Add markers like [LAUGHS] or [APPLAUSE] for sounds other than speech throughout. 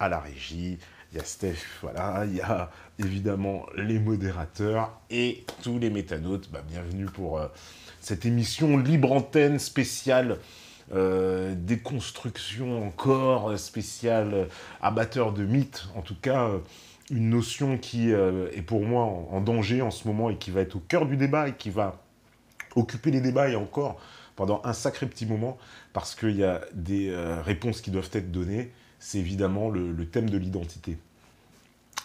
à la régie. Il y a Steph, voilà, il y a évidemment les modérateurs et tous les métanautes. Bah, bienvenue pour euh, cette émission libre antenne spéciale euh, déconstruction encore spéciale abatteur de mythes. En tout cas, euh, une notion qui est pour moi en, en, danger en ce moment et qui va être au cœur du débat et qui va occuper les débats et encore pendant un sacré petit moment parce qu'il y a des réponses qui doivent être données c'est évidemment le, thème de l'identité.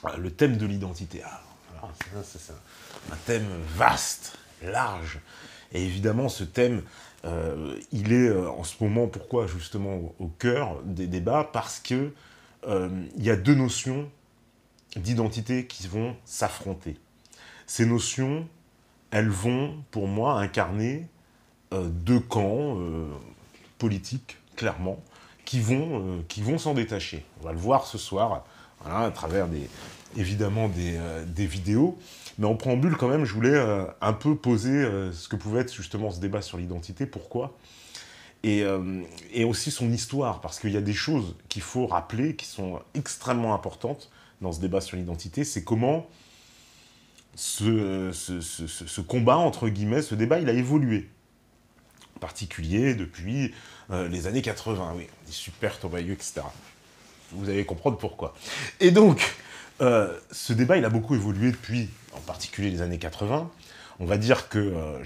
Ah, le thème de l'identité, ah, c'est un thème vaste, large. Et évidemment, ce thème, euh, il est euh, en ce moment, pourquoi justement au, cœur des débats Parce que euh, il y a deux notions d'identité qui vont s'affronter. Ces notions, elles vont, pour moi, incarner deux camps politiques, clairement qui vont, euh, qui vont s'en détacher. On va le voir ce soir, à travers des, évidemment des, euh, des vidéos. Mais en préambule, quand même, je voulais euh, un peu poser ce que pouvait être justement ce débat sur l'identité, pourquoi, et, et, aussi son histoire, parce qu'il y a des choses qu'il faut rappeler, qui sont extrêmement importantes dans ce débat sur l'identité, c'est comment ce, ce, ce, ce, combat, entre guillemets, ce débat, il a évolué particulier depuis euh, les années 80. Oui, des super Tobago, etc. Vous allez comprendre pourquoi. Et donc, euh, ce débat, il a beaucoup évolué depuis, en particulier les années 80. On va dire que euh,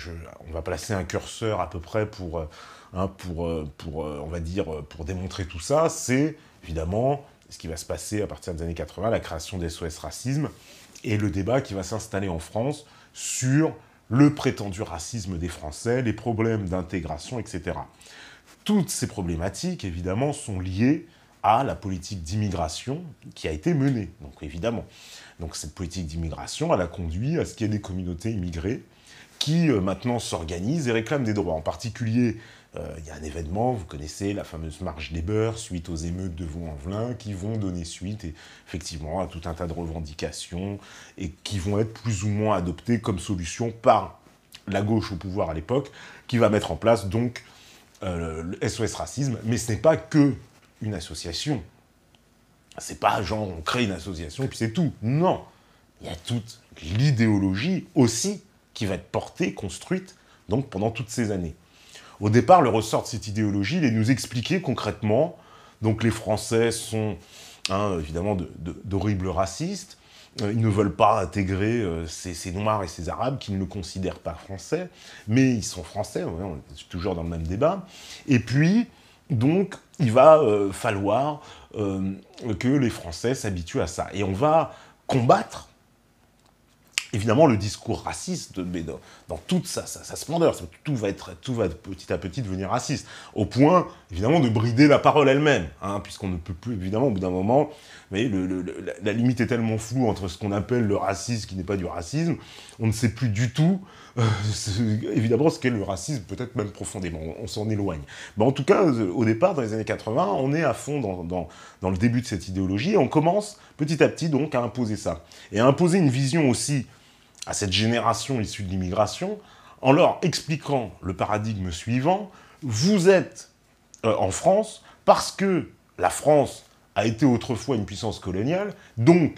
on va placer un curseur à peu près pour, hein, pour, pour, on va dire, pour démontrer tout ça. C'est évidemment ce qui va se passer à partir des années 80, la création des SOS Racisme et le débat qui va s'installer en France sur le prétendu racisme des Français, les problèmes d'intégration, etc. Toutes ces problématiques, évidemment, sont liées à la politique d'immigration qui a été menée, donc évidemment. Donc cette politique d'immigration, elle a conduit à ce qu'il y ait des communautés immigrées qui euh, maintenant s'organisent et réclament des droits. En particulier, euh, il y a un événement, vous connaissez la fameuse marche des beurs suite aux émeutes de Vaux-en-Velin qui vont donner suite effectivement à tout un tas de revendications et qui vont être plus ou moins adoptées comme solution par la gauche au pouvoir à l'époque qui va mettre en place donc euh, le SOS Racisme, mais ce n'est pas que une association. C'est pas genre on crée une association puis c'est tout. Non, il y a toute l'idéologie aussi qui va être portée, construite donc pendant toutes ces années au départ, le ressort de cette idéologie, il est nous expliquer concrètement, donc les Français sont hein, évidemment d'horribles racistes, euh, ils ne veulent pas intégrer euh, ces, Noirs et ces Arabes qui ne le considèrent pas français, mais ils sont français, on est toujours dans le même débat. Et puis, donc, il va euh, falloir que les Français s'habituent à ça. Et on va combattre évidemment le discours raciste, mais dans, toute sa, splendeur, tout va, être, tout va petit à petit devenir raciste, au point évidemment de brider la parole elle-même, hein, puisqu'on ne peut plus, évidemment, au bout d'un moment, la, limite est tellement floue entre ce qu'on appelle le racisme qui n'est pas du racisme, on ne sait plus du tout, euh, évidemment, ce qu'est le racisme, peut-être même profondément, on, s'en éloigne. Mais en tout cas, euh, au départ, dans les années 80, on est à fond dans, dans le début de cette idéologie, et on commence petit à petit donc à imposer ça, et à imposer une vision aussi à cette génération issue de l'immigration en leur expliquant le paradigme suivant, vous êtes euh, en France parce que la France a été autrefois une puissance coloniale, donc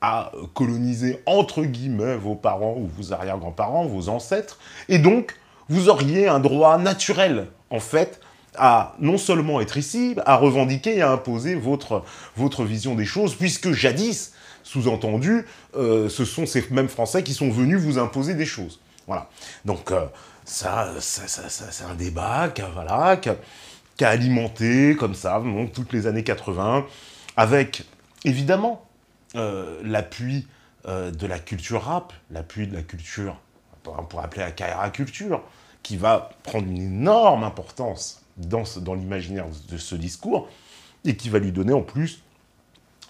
a euh, colonisé entre guillemets vos parents ou vos arrière-grands-parents, vos ancêtres, et donc vous auriez un droit naturel en fait à non seulement être ici, à revendiquer et à imposer votre, votre vision des choses, puisque jadis, sous-entendu, euh, ce sont ces mêmes Français qui sont venus vous imposer des choses. Voilà. Donc euh, ça, ça, ça, c'est un débat qu'a alimenté comme ça donc, toutes les années 80, avec évidemment euh, l'appui de la culture rap, l'appui de la culture, on pourrait appeler la culture, qui va prendre une énorme importance dans, dans l'imaginaire de ce discours, et qui va lui donner en plus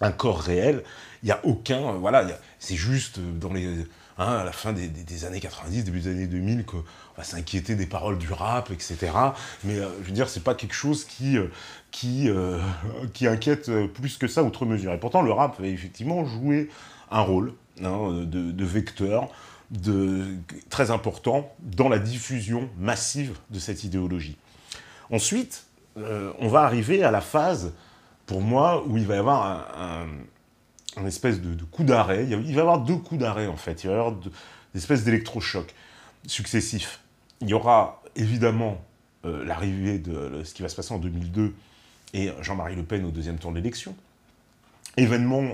un corps réel. Il n'y a aucun. Euh, voilà, c'est juste euh, dans les. Hein, à la fin des, années 90, début des années 2000, qu'on va s'inquiéter des paroles du rap, etc. Mais euh, je veux dire, c'est pas quelque chose qui, qui, inquiète plus que ça outre mesure. Et pourtant, le rap va effectivement jouer un rôle hein, de, vecteur très important dans la diffusion massive de cette idéologie. Ensuite, euh, on va arriver à la phase, pour moi, où il va y avoir un, espèce de, coup d'arrêt. Il va y avoir deux coups d'arrêt, en fait. Il va y avoir des espèces d'électrochocs successifs. Il y aura évidemment euh, l'arrivée de ce qui va se passer en 2002 et Jean-Marie Le Pen au deuxième tour de l'élection. Événement euh,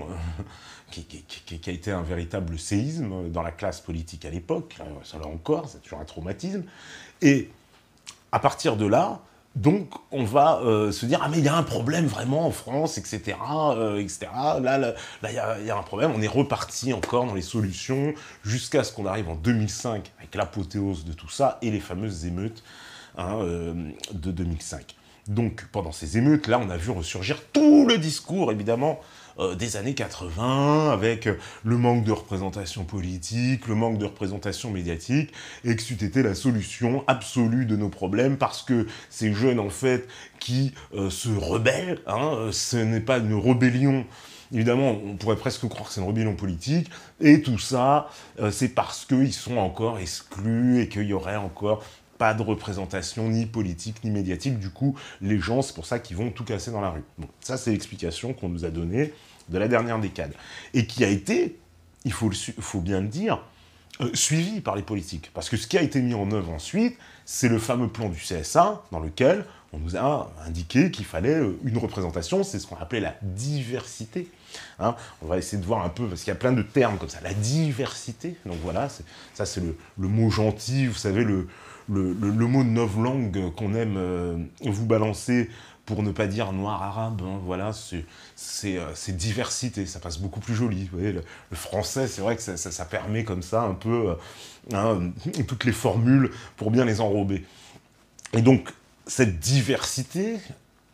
qui, qui, a été un véritable séisme dans la classe politique à l'époque. Ça là encore, c'est toujours un traumatisme. Et à partir de là, donc, on va euh, se dire, ah mais il y a un problème vraiment en France, etc., euh, etc. Là, là, il y, a un problème. On est reparti encore dans les solutions jusqu'à ce qu'on arrive en 2005 avec l'apothéose de tout ça et les fameuses émeutes hein, euh, de 2005. Donc, pendant ces émeutes, là, on a vu resurgir tout le discours, évidemment, euh, des années 80, avec euh, le manque de représentation politique, le manque de représentation médiatique, et que c'eût été la solution absolue de nos problèmes, parce que ces jeunes, en fait, qui euh, se rebellent, hein, ce n'est pas une rébellion Évidemment, on pourrait presque croire que c'est une rébellion politique, et tout ça, c'est parce qu'ils sont encore exclus et qu'il y aurait encore pas de représentation ni politique ni médiatique. Du coup, les gens, c'est pour ça qu'ils vont tout casser dans la rue. Bon, ça, c'est l'explication qu'on nous a donnée de la dernière décade, et qui a été, il faut, le, faut bien le dire, euh, suivi par les politiques. Parce que ce qui a été mis en œuvre ensuite, c'est le fameux plan du CSA, dans lequel on nous a indiqué qu'il fallait euh, une représentation, c'est ce qu'on appelait la diversité. Hein. on va essayer de voir un peu, parce qu'il y a plein de termes comme ça, la diversité. Donc voilà, ça c'est le, mot gentil, vous savez, le, le, mot de neuf qu'on aime euh, vous balancer pour ne pas dire noir arabe, hein, voilà, euh, c'est diversité, ça passe beaucoup plus joli. Vous voyez, le, français, c'est vrai que ça, permet comme ça un peu euh, hein, [LAUGHS] toutes les formules pour bien les enrober. Et donc, cette diversité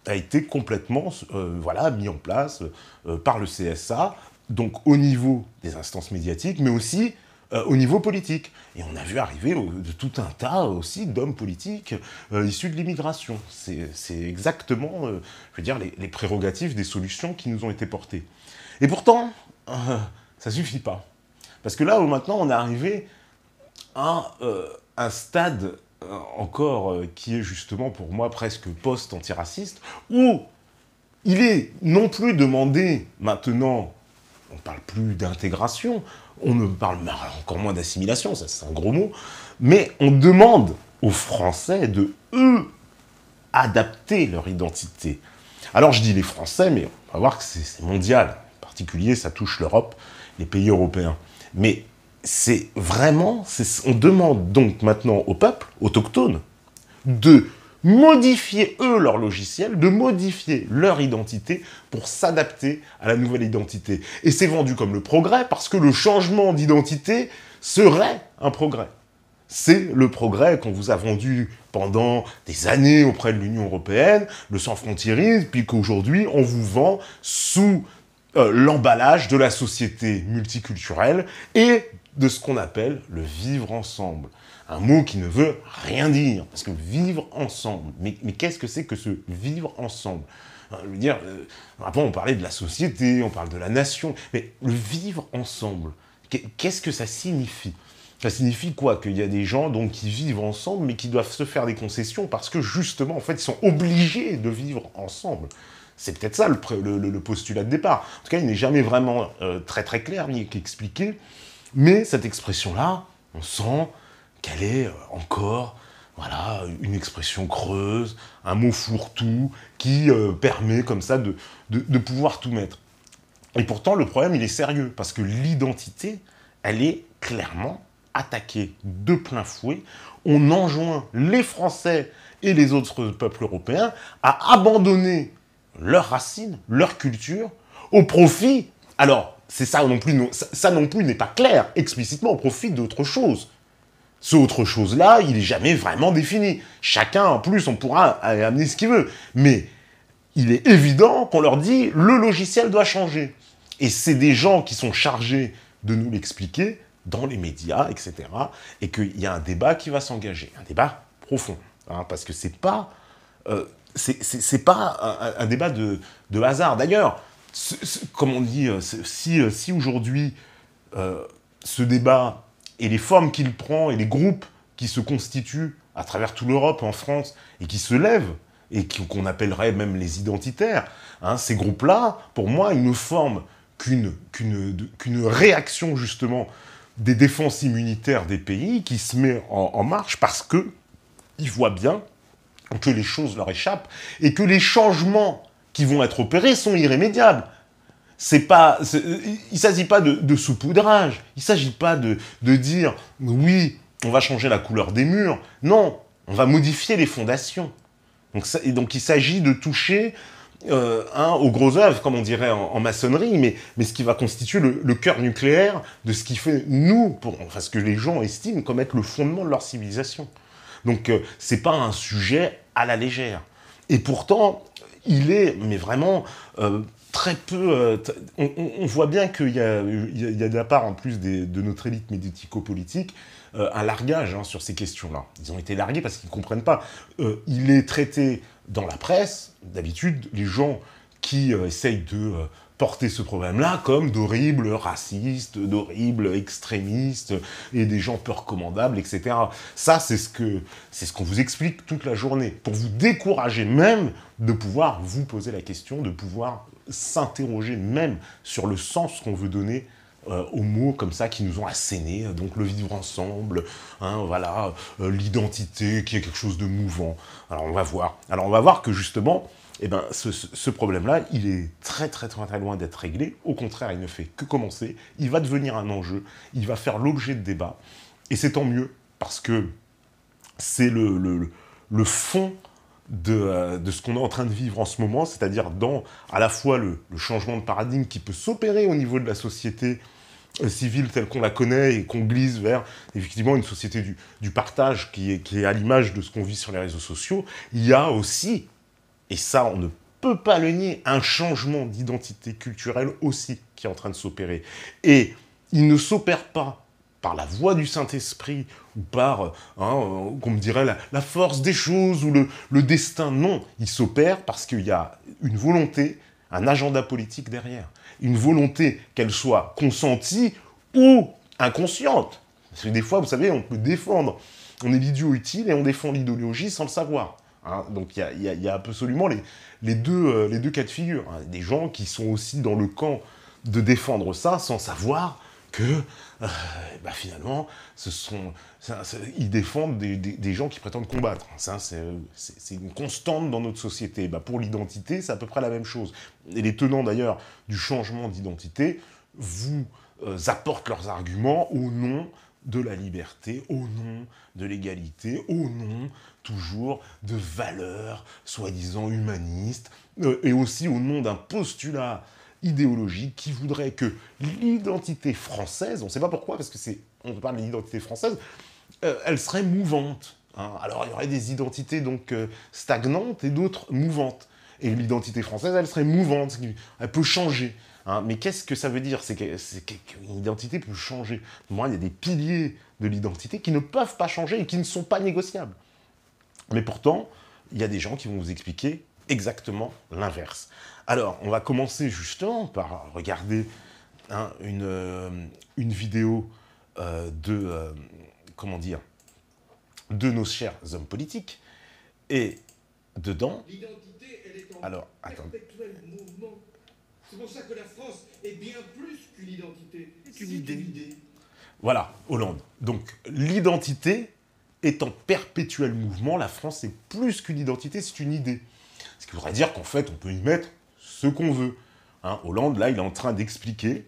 a été complètement euh, voilà, mise en place par le CSA, donc au niveau des instances médiatiques, mais aussi euh, au niveau politique. Et on a vu arriver de tout un tas aussi d'hommes politiques euh, issus de l'immigration. C'est exactement, euh, je veux dire, les, prérogatives des solutions qui nous ont été portées. Et pourtant, ça suffit pas. Parce que là, où maintenant, on est arrivé à un stade encore qui est justement pour moi presque post-antiraciste, où il est non plus demandé maintenant, on ne parle plus d'intégration, on ne parle encore moins d'assimilation, ça c'est un gros mot, mais on demande aux Français de, eux, adapter leur identité. Alors je dis les Français, mais on va voir que c'est mondial. En particulier, ça touche l'Europe, les pays européens. Mais c'est vraiment, on demande donc maintenant au peuple autochtones de modifier eux leur logiciel, de modifier leur identité pour s'adapter à la nouvelle identité. Et c'est vendu comme le progrès parce que le changement d'identité serait un progrès. C'est le progrès qu'on vous a vendu pendant des années auprès de l'Union européenne, le sans frontierisme puis qu'aujourd'hui on vous vend sous euh, l'emballage de la société multiculturelle et de ce qu'on appelle le vivre ensemble un mot qui ne veut rien dire. Parce que vivre ensemble, mais, mais qu'est-ce que c'est que ce vivre ensemble hein, je veux dire, euh, on parlait de la société, on parle de la nation, mais le vivre ensemble, qu'est-ce que ça signifie ça signifie quoi Qu'il y a des gens donc, qui vivent ensemble, mais qui doivent se faire des concessions parce que justement, en fait, ils sont obligés de vivre ensemble. C'est peut-être ça le, postulat de départ. En tout cas, il n'est jamais vraiment euh, très très clair ni expliqué. Mais cette expression-là, on sent elle est euh, encore voilà, une expression creuse, un mot fourre-tout, qui euh, permet comme ça de, pouvoir tout mettre. Et pourtant, le problème, il est sérieux, parce que l'identité, elle est clairement attaquée de plein fouet. On enjoint les Français et les autres peuples européens à abandonner leurs racines, leur culture, au profit, alors, c'est ça non plus, ça, ça non plus n'est pas clair, explicitement au profit d'autre chose ce autre chose-là, il n'est jamais vraiment défini. Chacun, en plus, on pourra amener ce qu'il veut. Mais il est évident qu'on leur dit le logiciel doit changer. Et c'est des gens qui sont chargés de nous l'expliquer dans les médias, etc. Et qu'il y a un débat qui va s'engager, un débat profond. Hein, parce que c'est pas, euh, c'est pas un, débat de, de hasard. D'ailleurs, comme on dit, euh, si, euh, si aujourd'hui ce débat et les formes qu'il prend et les groupes qui se constituent à travers toute l'Europe, en France, et qui se lèvent, et qu'on appellerait même les identitaires, hein, ces groupes-là, pour moi, ils ne forment qu'une réaction justement des défenses immunitaires des pays qui se met en, marche parce que voient bien que les choses leur échappent et que les changements qui vont être opérés sont irrémédiables c'est pas, il ne s'agit pas de, de saupoudrage, il ne s'agit pas de, de dire oui, on va changer la couleur des murs. Non, on va modifier les fondations. Donc, ça, et donc il s'agit de toucher euh, aux gros œuvres, comme on dirait en, maçonnerie, mais, mais, ce qui va constituer le, cœur nucléaire de ce qui fait nous, pour, enfin que les gens estiment comme être le fondement de leur civilisation. Donc ce euh, c'est pas un sujet à la légère. Et pourtant, il est, mais vraiment, euh, très peu. Euh, on, voit bien qu'il y a, il de la part, en plus de notre élite médiatico-politique, euh, un largage hein, sur ces questions-là. Ils ont été largués parce qu'ils ne comprennent pas. Euh, il est traité dans la presse, d'habitude, les gens qui essayent de porter ce problème-là comme d'horribles racistes, d'horribles extrémistes et des gens peu recommandables, etc. Ça, c'est ce que c'est ce qu'on vous explique toute la journée pour vous décourager même de pouvoir vous poser la question, de pouvoir s'interroger même sur le sens qu'on veut donner euh, aux mots comme ça qui nous ont assénés, euh, donc le vivre ensemble, hein, voilà, euh, l'identité qui est quelque chose de mouvant. Alors on va voir. Alors on va voir que justement, eh ben, ce, problème-là, il est très très très très loin d'être réglé. Au contraire, il ne fait que commencer. Il va devenir un enjeu. Il va faire l'objet de débats. Et c'est tant mieux parce que c'est le, le fond euh, de, ce qu'on est en train de vivre en ce moment, c'est-à-dire dans à la fois le, changement de paradigme qui peut s'opérer au niveau de la société euh, civile telle qu'on la connaît et qu'on glisse vers effectivement une société du, partage qui est à l'image de ce qu'on vit sur les réseaux sociaux, il y a aussi, et ça on ne peut pas le nier, un changement d'identité culturelle aussi qui est en train de s'opérer. Et il ne s'opère pas par la voix du Saint-Esprit, ou par, euh, hein, euh, qu'on me dirait, la, force des choses, ou le, destin. Non, il s'opère parce qu'il y a une volonté, un agenda politique derrière. Une volonté, qu'elle soit consentie ou inconsciente. Parce que des fois, vous savez, on peut défendre. On est l'idiot utile et on défend l'idéologie sans le savoir. Hein, donc il y, a, absolument les, deux, euh, les, deux, cas de figure. Hein, des gens qui sont aussi dans le camp de défendre ça sans savoir que bah finalement, ce sont, ils défendent des, gens qui prétendent combattre. Ça, c'est une constante dans notre société. Bah, pour l'identité, c'est à peu près la même chose. Et les tenants d'ailleurs du changement d'identité vous euh, apportent leurs arguments au nom de la liberté, au nom de l'égalité, au nom toujours de valeurs soi-disant humanistes, euh, et aussi au nom d'un postulat idéologique qui voudrait que l'identité française, on ne sait pas pourquoi, parce que c'est, on parle de l'identité française, euh, elle serait mouvante. Hein. Alors il y aurait des identités donc euh, stagnantes et d'autres mouvantes. Et l'identité française, elle serait mouvante, elle peut changer. Hein. Mais qu'est-ce que ça veut dire C'est qu'une identité peut changer. Moi, il y a des piliers de l'identité qui ne peuvent pas changer et qui ne sont pas négociables. Mais pourtant, il y a des gens qui vont vous expliquer exactement l'inverse. Alors, on va commencer justement par regarder hein, euh, une, vidéo euh, de, euh, comment dire, de nos chers hommes politiques. Et dedans... L'identité, elle est en alors, perpétuel mouvement. pour que la France est bien plus qu'une identité. C'est une Voilà, Hollande. Donc, l'identité est en perpétuel mouvement. La France est plus qu'une identité, c'est une idée. Ce qui voudrait dire qu'en fait, on peut y mettre ce qu'on veut. Hein, Hollande, là, il est en train d'expliquer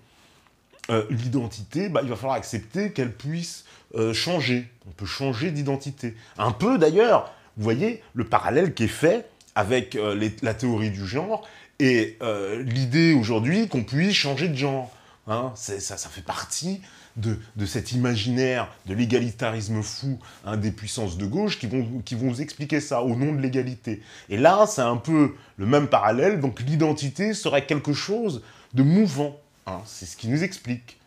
euh, l'identité, bah, il va falloir accepter qu'elle puisse euh, changer. On peut changer d'identité. Un peu d'ailleurs, vous voyez le parallèle qui est fait avec euh, la théorie du genre et l'idée aujourd'hui qu'on puisse changer de genre. Hein, ça, ça, fait partie de, cet imaginaire de l'égalitarisme fou hein, des puissances de gauche qui vont, qui vous expliquer ça au nom de l'égalité. Et là, c'est un peu le même parallèle, donc l'identité serait quelque chose de mouvant. Hein, c'est ce qui nous explique.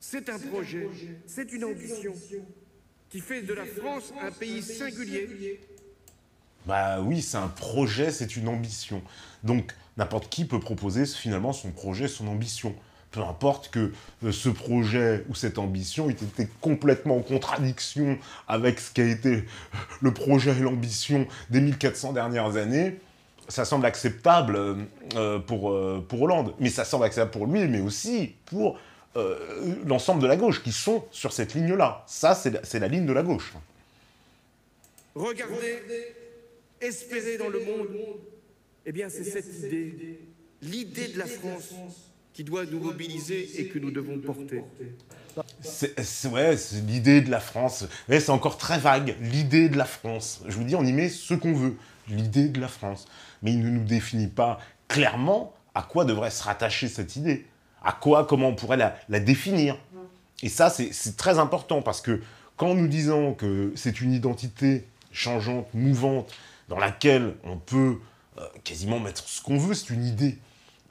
C'est un projet, c'est une ambition qui fait de la France un pays singulier. Bah oui, c'est un projet, c'est une ambition. Donc n'importe qui peut proposer finalement son projet, son ambition peu importe que euh, ce projet ou cette ambition était complètement en contradiction avec ce qu'a été euh, le projet et l'ambition des 1400 dernières années, ça semble acceptable euh, pour, pour Hollande. Mais ça semble acceptable pour lui, mais aussi pour l'ensemble de la gauche, qui sont sur cette ligne-là. Ça, c'est la, ligne de la gauche. Regardez, espérer dans le monde, eh bien, c'est cette idée, l'idée de la France qui doit nous mobiliser et que nous devons porter. C'est ouais, l'idée de la France. mais c'est encore très vague. L'idée de la France. Je vous dis, on y met ce qu'on veut. L'idée de la France. Mais il ne nous définit pas clairement à quoi devrait se rattacher cette idée. À quoi, comment on pourrait la, définir. Et ça, c'est très important parce que quand nous disons que c'est une identité changeante, mouvante, dans laquelle on peut euh, quasiment mettre ce qu'on veut, c'est une idée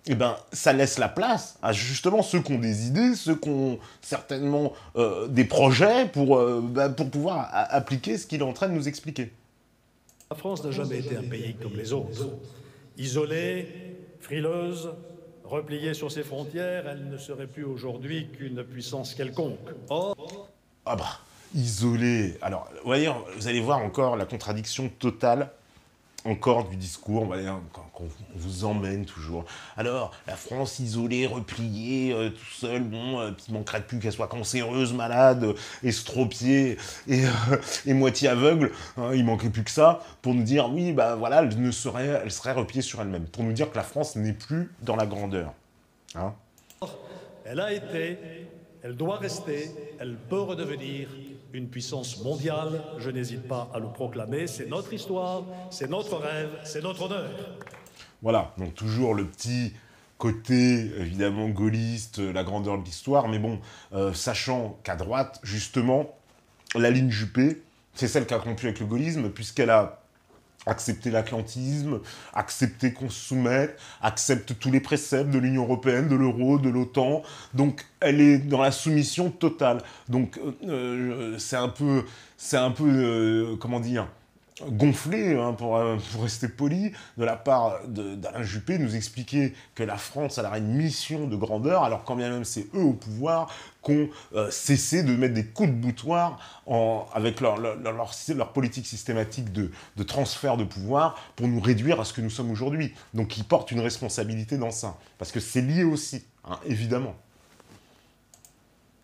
eh ben, ça laisse la place à justement ceux qui ont des idées, ceux qui ont certainement euh, des projets pour, euh, bah, pour pouvoir appliquer ce qu'il est en train de nous expliquer. La France n'a jamais été un pays comme les autres. Isolée, frileuse, repliée sur ses frontières, elle ne serait plus aujourd'hui qu'une puissance quelconque. Or... Ah bah, isolée. Alors, vous allez voir encore la contradiction totale encore du discours on vous emmène toujours. Alors, la France isolée, repliée, euh, tout seul, bon, euh, manquerait plus qu'elle soit cancéreuse, malade, estropiée et, euh, moitié aveugle. Hein, il manquait plus que ça pour nous dire, oui, bah voilà, elle, ne serait, elle serait repliée sur elle-même. Pour nous dire que la France n'est plus dans la grandeur. Hein. elle a été, elle doit rester, elle peut redevenir une puissance mondiale, je n'hésite pas à le proclamer, c'est notre histoire, c'est notre rêve, c'est notre honneur. Voilà, donc toujours le petit côté évidemment gaulliste, la grandeur de l'histoire, mais bon, euh, sachant qu'à droite, justement, la ligne Juppé, c'est celle qui a rompu avec le gaullisme, puisqu'elle a accepter l'atlantisme, accepter qu'on se soumette, accepte tous les préceptes de l'Union européenne, de l'euro, de l'OTAN. Donc elle est dans la soumission totale. Donc euh, euh, c'est un peu, c'est un peu, euh, comment dire, gonflé, hein, euh, pour, rester poli, de la part d'Alain Juppé, nous expliquer que la France a une mission de grandeur, alors quand bien même c'est eux au pouvoir qui ont euh, cessé de mettre des coups de boutoir en, avec leur, leur, politique systématique de, transfert de pouvoir pour nous réduire à ce que nous sommes aujourd'hui. Donc ils portent une responsabilité dans ça, parce que c'est lié aussi, hein, évidemment.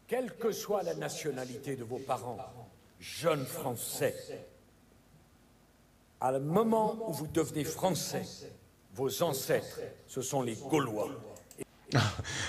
Quelle que soit la nationalité de vos parents, jeunes Français, à le moment où vous devenez français, vos ancêtres, ce sont les Gaulois. [LAUGHS]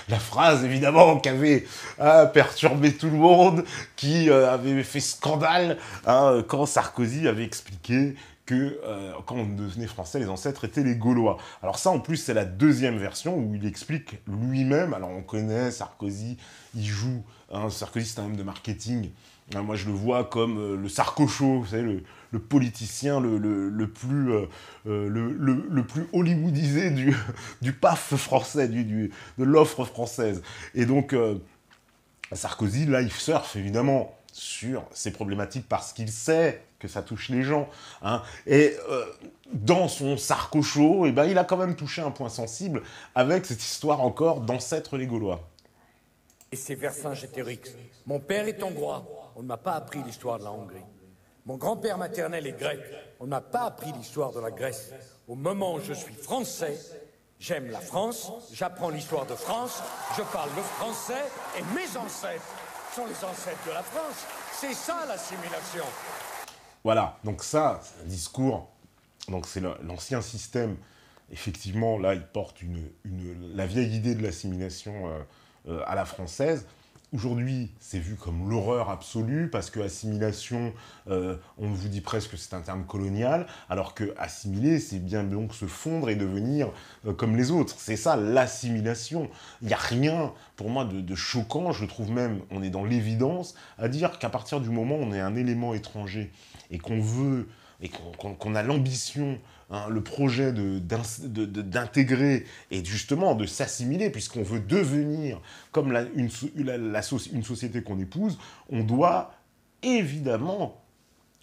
La phrase, évidemment, qui avait euh, perturbé tout le monde, qui euh, avait fait scandale hein, quand Sarkozy avait expliqué que euh, quand on devenait français, les ancêtres étaient les Gaulois. Alors ça, en plus, c'est la deuxième version où il explique lui-même. Alors on connaît Sarkozy, il joue. Hein, Sarkozy, c'est un homme de marketing. Hein, moi, je le vois comme le Sarkocho, vous savez, le, le politicien le, plus, euh, euh, le, plus hollywoodisé du, [LAUGHS] du PAF français, du, de l'offre française. Et donc, euh, Sarkozy, là, il surfe évidemment sur ces problématiques parce qu'il sait que ça touche les gens. Hein. Et dans son sarcocho, et eh ben, il a quand même touché un point sensible avec cette histoire encore d'ancêtres les Gaulois. Et c'est vers Vercingétorix. Mon père est hongrois. On ne m'a pas appris l'histoire de la Hongrie. Mon grand-père maternel est grec. On n'a pas appris l'histoire de la Grèce. Au moment où je suis français, j'aime la France, j'apprends l'histoire de France, je parle le français et mes ancêtres sont les ancêtres de la France. C'est ça l'assimilation. Voilà, donc ça, un discours, donc c'est l'ancien système. Effectivement, là, il porte la vieille idée de l'assimilation euh, euh, à la française. Aujourd'hui, c'est vu comme l'horreur absolue parce que assimilation, euh, on vous dit presque que c'est un terme colonial, alors que assimiler, c'est bien donc se fondre et devenir euh, comme les autres. C'est ça l'assimilation. Il n'y a rien pour moi de, choquant. Je trouve même, on est dans l'évidence à dire qu'à partir du moment où on est un élément étranger et qu'on veut et qu'on a l'ambition Hein, le projet d'intégrer et justement de s'assimiler, puisqu'on veut devenir comme une, société qu'on épouse, on doit évidemment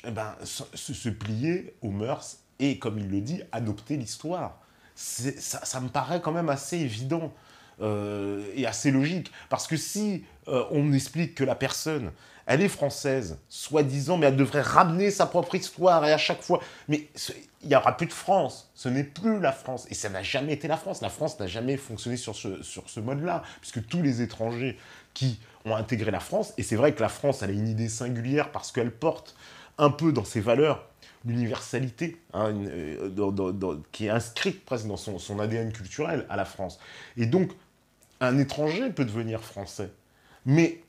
eh ben, se, plier aux mœurs et, comme il le dit, adopter l'histoire. Ça, me paraît quand même assez évident euh, et assez logique. Parce que si euh, on explique que la personne, elle est française, soi-disant, mais elle devrait ramener sa propre histoire et à chaque fois. Mais il n'y aura plus de France. Ce n'est plus la France. Et ça n'a jamais été la France. La France n'a jamais fonctionné sur ce, sur ce mode-là, puisque tous les étrangers qui ont intégré la France, et c'est vrai que la France, elle a une idée singulière parce qu'elle porte un peu dans ses valeurs l'universalité hein, euh, qui est inscrite presque dans son, son, ADN culturel à la France. Et donc, un étranger peut devenir français, mais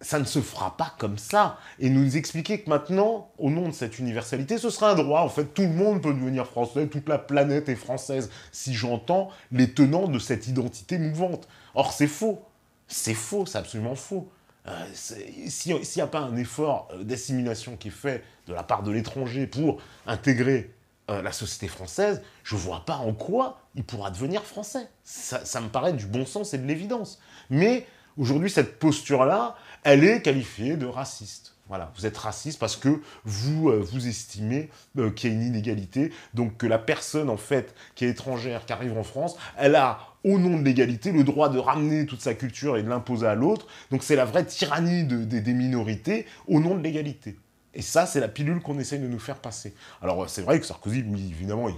ça ne se fera pas comme ça. Et nous expliquer que maintenant, au nom de cette universalité, ce sera un droit. En fait, tout le monde peut devenir français, toute la planète est française, si j'entends les tenants de cette identité mouvante. Or, c'est faux. C'est faux, c'est absolument faux. Euh, s'il n'y a pas un effort euh, d'assimilation qui est fait de la part de l'étranger pour intégrer euh, la société française, je ne vois pas en quoi il pourra devenir français. ça me paraît du bon sens et de l'évidence. Mais aujourd'hui, cette posture-là, elle est qualifiée de raciste. Voilà, vous êtes raciste parce que vous euh, vous estimez euh, qu'il y a une inégalité, donc que la personne en fait qui est étrangère, qui arrive en France, elle a au nom de l'égalité le droit de ramener toute sa culture et de l'imposer à l'autre. Donc c'est la vraie tyrannie des minorités au nom de l'égalité. Et ça, c'est la pilule qu'on essaye de nous faire passer. Alors euh, c'est vrai que Sarkozy, évidemment, il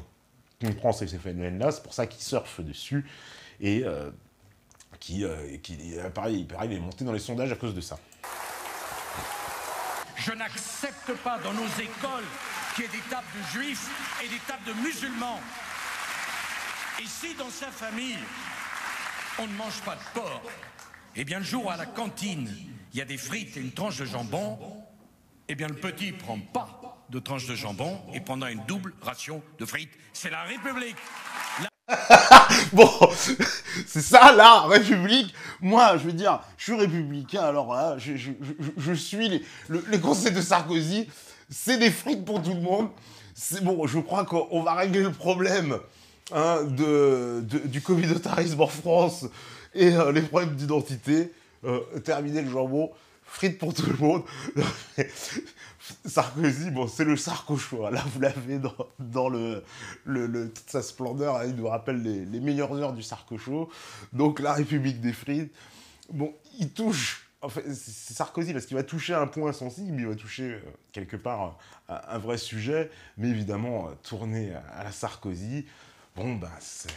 comprend ces phénomènes-là, c'est pour ça qu'il surfe dessus et qui, euh, qui euh, pareil, est monté dans les sondages à cause de ça. Je n'accepte pas dans nos écoles qu'il y ait des tables de juifs et des tables de musulmans. Et si dans sa famille, on ne mange pas de porc, eh bien le jour à la cantine, il y a des frites et une tranche de jambon, eh bien le petit prend pas de tranche de jambon et prendra une double ration de frites. C'est la République. [LAUGHS] bon, c'est ça la République. Moi, je veux dire, je suis républicain, alors là, je, suis les, conseils de Sarkozy. C'est des frites pour tout le monde. C'est bon, je crois qu'on va régler le problème hein, de, du communautarisme en France et euh, les problèmes d'identité. Euh, terminé terminer le jambon, frites pour tout le monde. [LAUGHS] Sarkozy, bon, c'est le Sarkozy hein. Là, vous l'avez dans, le, le, toute sa splendeur. Hein. il nous rappelle les, meilleures heures du Sarkozy Donc, la République des frites. Bon, il touche. En fait, c'est Sarkozy parce qu'il va toucher un point sensible, il va toucher euh, quelque part euh, un vrai sujet, mais évidemment, euh, tourner à la Sarkozy, bon, ben, c'est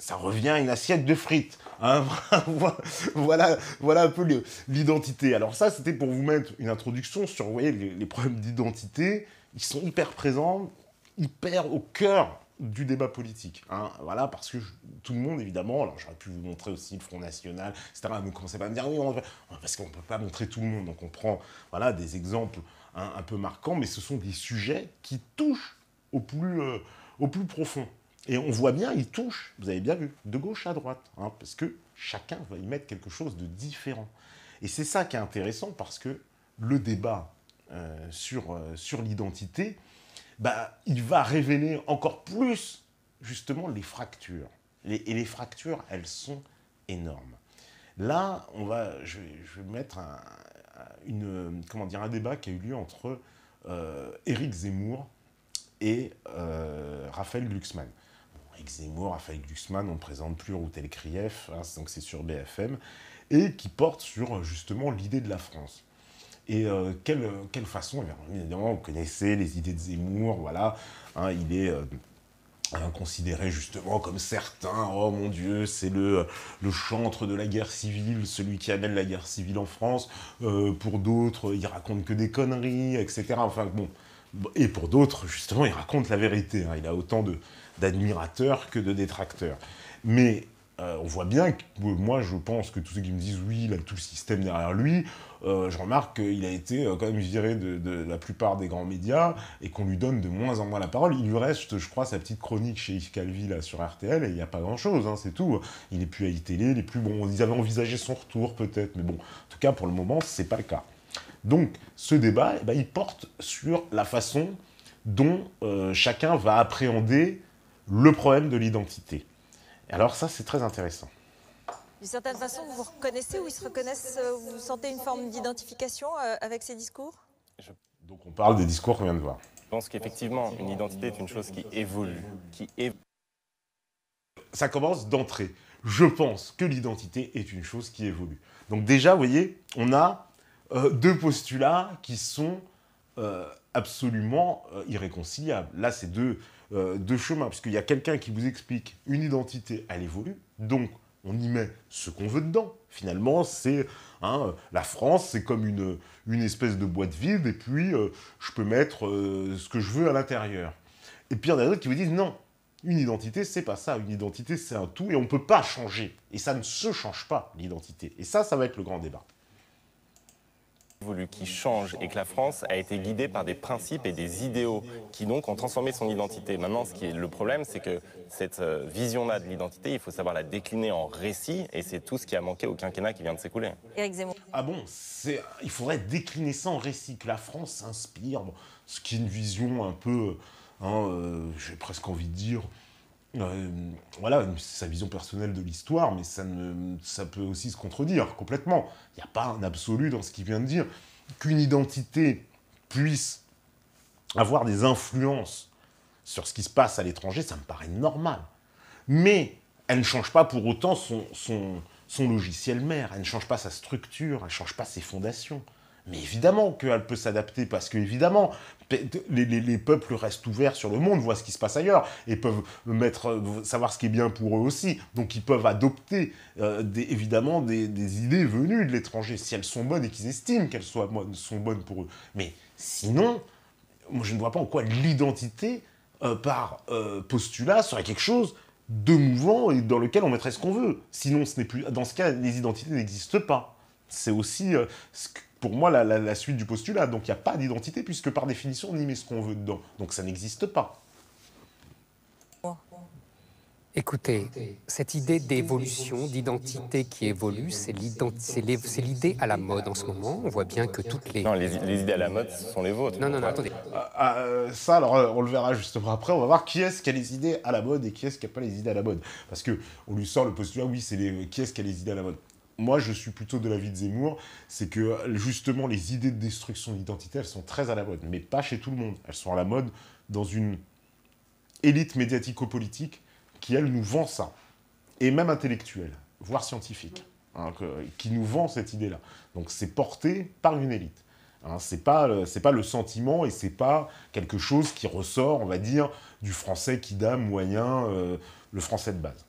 ça revient à une assiette de frites. Hein. [LAUGHS] voilà, voilà un peu l'identité. Alors ça, c'était pour vous mettre une introduction sur voyez, les, problèmes d'identité. Ils sont hyper présents, hyper au cœur du débat politique. Hein. voilà, parce que tout le monde, évidemment, alors j'aurais pu vous montrer aussi le Front National, etc. Vous ne commencez pas à me dire, oui, parce qu'on ne peut pas montrer tout le monde. Donc on prend voilà, des exemples hein, un peu marquants, mais ce sont des sujets qui touchent au plus euh, profond. Et on voit bien, il touche, vous avez bien vu, de gauche à droite, hein, parce que chacun va y mettre quelque chose de différent. Et c'est ça qui est intéressant, parce que le débat euh, sur, euh, sur l'identité, bah, il va révéler encore plus, justement, les fractures. et les fractures, elles sont énormes. Là, on va, je, vais mettre un, une, comment dire, un débat qui a eu lieu entre euh, Éric Zemmour et Raphaël Glucksmann avec Zemmour, Raphaël Glucksmann, on présente plus Routel Krief, hein, donc c'est sur BFM, et qui porte sur euh, justement l'idée de la France. Et euh, quelle, euh, quelle, façon eh Évidemment, vous connaissez les idées de Zemmour, voilà, hein, il est. Hein, considéré justement comme certains, oh mon Dieu, c'est le, le chantre de la guerre civile, celui qui amène la guerre civile en France. pour d'autres, il raconte que des conneries, etc. Enfin bon. Et pour d'autres, justement, il raconte la vérité. Hein. Il a autant de, d'admirateurs que de détracteurs. Mais euh, on voit bien que euh, moi, je pense que tous ceux qui me disent oui, il a tout le système derrière lui, euh, je remarque qu'il a été quand même viré de, la plupart des grands médias et qu'on lui donne de moins en moins la parole. Il lui reste, je crois, sa petite chronique chez Yves Calvi là, sur RTL et il n'y a pas grand-chose, hein, c'est tout. Il n'est plus à télé il est plus bon. Ils avaient envisagé son retour peut-être, mais bon, en tout cas, pour le moment, ce c'est pas le cas. Donc, ce débat, eh ben, il porte sur la façon dont chacun va appréhender le problème de l'identité. Alors ça, c'est très intéressant. D'une certaine façon, vous vous reconnaissez ou ils se reconnaissent, euh, vous sentez une forme d'identification euh, avec ces discours Donc on parle des discours qu'on vient de voir. Je pense qu'effectivement, une identité est une chose qui évolue, qui Ça commence d'entrée. Je pense que l'identité est une chose qui évolue. Donc déjà, vous voyez, on a euh, deux postulats qui sont absolument irréconciliables. Là, c'est deux, euh, de chemin, parce qu'il y a quelqu'un qui vous explique une identité, elle évolue, donc on y met ce qu'on veut dedans. Finalement, c'est hein, la France, c'est comme une, une, espèce de boîte vide, et puis euh, je peux mettre euh, ce que je veux à l'intérieur. Et puis il y en a d'autres qui vous disent non, une identité, c'est pas ça. Une identité, c'est un tout, et on ne peut pas changer. Et ça ne se change pas, l'identité. Et ça, ça va être le grand débat qui change et que la France a été guidée par des principes et des idéaux qui donc ont transformé son identité. Maintenant, ce qui est le problème, c'est que cette euh, vision-là de l'identité, il faut savoir la décliner en récit et c'est tout ce qui a manqué au quinquennat qui vient de s'écouler. Ah bon, il faudrait décliner ça en récit, que la France s'inspire, ce qui est une vision un peu, hein, euh, j'ai presque envie de dire, euh, voilà, sa vision personnelle de l'histoire, mais ça, peut aussi se contredire complètement. Il n'y a pas un absolu dans ce qu'il vient de dire. Qu'une identité puisse avoir des influences sur ce qui se passe à l'étranger, ça me paraît normal. Mais elle ne change pas pour autant son, son logiciel mère, elle ne change pas sa structure, elle ne change pas ses fondations. Mais évidemment qu'elle peut s'adapter parce que, évidemment, les, les, peuples restent ouverts sur le monde, voient ce qui se passe ailleurs et peuvent mettre, euh, savoir ce qui est bien pour eux aussi. Donc ils peuvent adopter euh, des, évidemment des, des, idées venues de l'étranger si elles sont bonnes et qu'ils estiment qu'elles soient, sont bonnes pour eux. Mais sinon, moi je ne vois pas en quoi l'identité euh, par postulat serait quelque chose de mouvant et dans lequel on mettrait ce qu'on veut. Sinon, ce n'est plus dans ce cas, les identités n'existent pas. C'est aussi ce que pour moi la, suite du postulat. Donc il n'y a pas d'identité puisque par définition on y met ce qu'on veut dedans. Donc ça n'existe pas. Écoutez, cette idée d'évolution, d'identité qui évolue, c'est l'idée à la mode en ce moment. On voit bien que toutes les... Non, les, idées à la mode ce sont les vôtres. Non, non, non, attendez. Ah, ah, euh, ça, alors, euh, on le verra justement après. On va voir qui est-ce qui a les idées à la mode et qui est-ce qui n'a pas les idées à la mode. Parce que on lui sort le postulat, oui, c'est les... qui est-ce qui a les idées à la mode moi, je suis plutôt de l'avis de Zemmour, c'est que justement les idées de destruction d'identité, elles sont très à la mode, mais pas chez tout le monde. Elles sont à la mode dans une élite médiatico-politique qui, elle, nous vend ça, et même intellectuelle, voire scientifique, hein, qui nous vend cette idée-là. Donc c'est porté par une élite. Hein. Ce c'est pas le sentiment et c'est pas quelque chose qui ressort, on va dire, du français qui dame moyen, euh, le français de base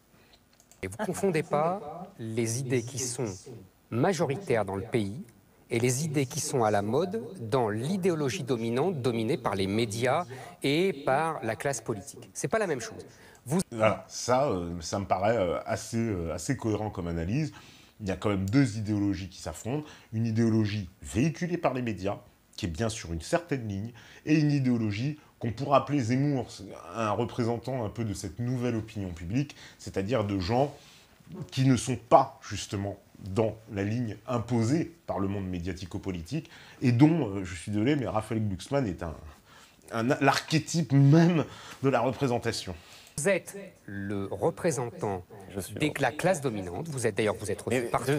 vous ne confondez pas les idées qui sont majoritaires dans le pays et les idées qui sont à la mode dans l'idéologie dominante dominée par les médias et par la classe politique. C'est pas la même chose. ça, euh, ça me paraît euh, assez, euh, assez cohérent comme analyse. Il y a quand même deux idéologies qui s'affrontent. Une idéologie véhiculée par les médias, qui est bien sur une certaine ligne, et une idéologie qu'on pourrait appeler Zemmour un représentant un peu de cette nouvelle opinion publique, c'est-à-dire de gens qui ne sont pas justement dans la ligne imposée par le monde médiatico-politique, et dont, euh, je suis désolé, mais Raphaël Glucksmann est l'archétype même de la représentation. Vous êtes le représentant dès que la classe dominante. Vous êtes d'ailleurs, vous êtes reçu partout.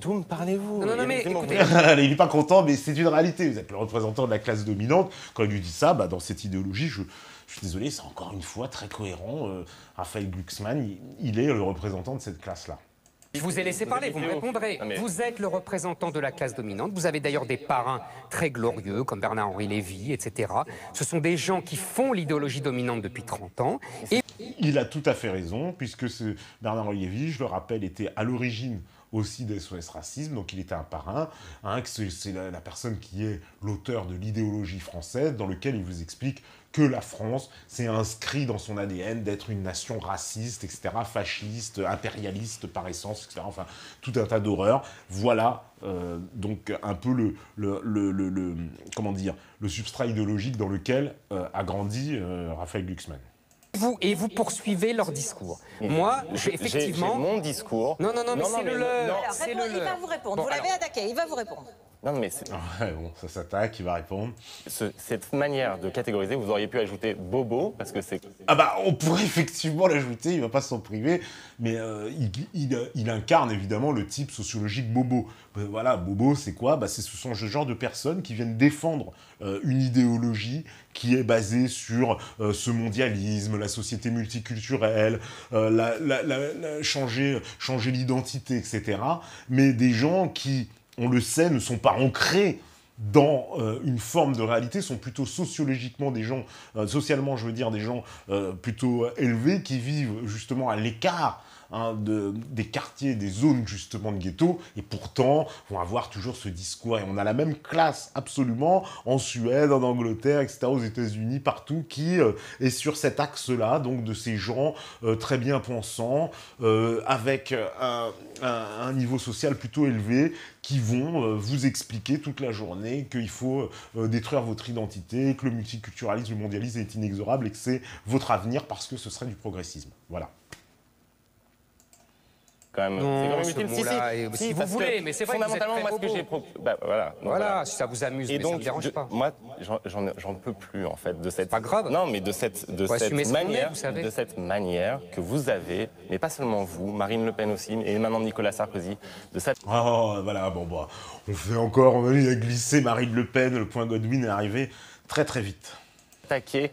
D'où me parlez-vous Non, non, mais écoutez il n'est pas content, mais c'est une réalité. Vous êtes le représentant de la classe dominante. Quand il lui dit ça, bah, dans cette idéologie, je, suis désolé, c'est encore une fois très cohérent. Euh, Raphaël Glucksmann, il est le représentant de cette classe-là. Je vous ai laissé parler, vous me répondrez. Ah, vous êtes le représentant de la classe dominante. Vous avez d'ailleurs des parrains très glorieux, comme Bernard-Henri Lévy, etc. Ce sont des gens qui font l'idéologie dominante depuis 30 ans. Et... Il a tout à fait raison, puisque Bernard-Henri Lévy, je le rappelle, était à l'origine aussi des SOS Racisme, donc il était un parrain, hein, c'est la, la, personne qui est l'auteur de l'idéologie française, dans lequel il vous explique que la France s'est inscrit dans son ADN d'être une nation raciste, etc., fasciste, impérialiste par essence, etc., enfin, tout un tas d'horreurs. Voilà euh, donc un peu le, le, comment dire, le substrat idéologique dans lequel euh, a grandi euh, Raphaël Glucksmann. Vous, et vous poursuivez leur discours. Moi, effectivement. J'ai mon discours. Non, non, non, mais, c'est le leur. C'est le Il va vous répondre. vous l'avez attaqué, il va vous répondre. Non, mais c'est. bon, ça s'attaque, il va répondre. cette manière de catégoriser, vous auriez pu ajouter Bobo, parce que c'est. Ah, bah, on pourrait effectivement l'ajouter, il va pas s'en priver, mais euh, il, incarne évidemment le type sociologique Bobo. Euh, voilà, Bobo, c'est quoi bah, C'est ce genre de personnes qui viennent défendre euh, une idéologie qui est basée sur ce mondialisme, la société multiculturelle, changer l'identité, etc. Mais des gens qui on le sait, ne sont pas ancrés dans euh, une forme de réalité sont plutôt sociologiquement des gens, euh, socialement je veux dire des gens euh, plutôt élevés qui vivent justement à l'écart Hein, de, des quartiers, des zones justement de ghetto, et pourtant vont avoir toujours ce discours. Et on a la même classe absolument en Suède, en Angleterre, etc., aux États-Unis, partout, qui euh, est sur cet axe-là, donc de ces gens euh, très bien pensants, euh, avec un, un niveau social plutôt élevé, qui vont vous expliquer toute la journée qu'il faut détruire votre identité, que le multiculturalisme, le mondialisme est inexorable et que c'est votre avenir parce que ce serait du progressisme. Voilà même. Si, vous voulez, mais c'est fondamentalement, moi, ce que j'ai proposé. Bah, bah, voilà, bah, si ça vous amuse, ça ne dérange pas. Moi, j'en peux plus, en fait, de cette. Pas grave. Non, mais de cette, de manière, de cette manière que vous avez, mais pas seulement vous, Marine Le Pen aussi, et maintenant Nicolas Sarkozy, de cette. Oh, voilà, bon, on fait encore, on a glissé Marine Le Pen, le point Godwin est arrivé très, très vite. Attaquer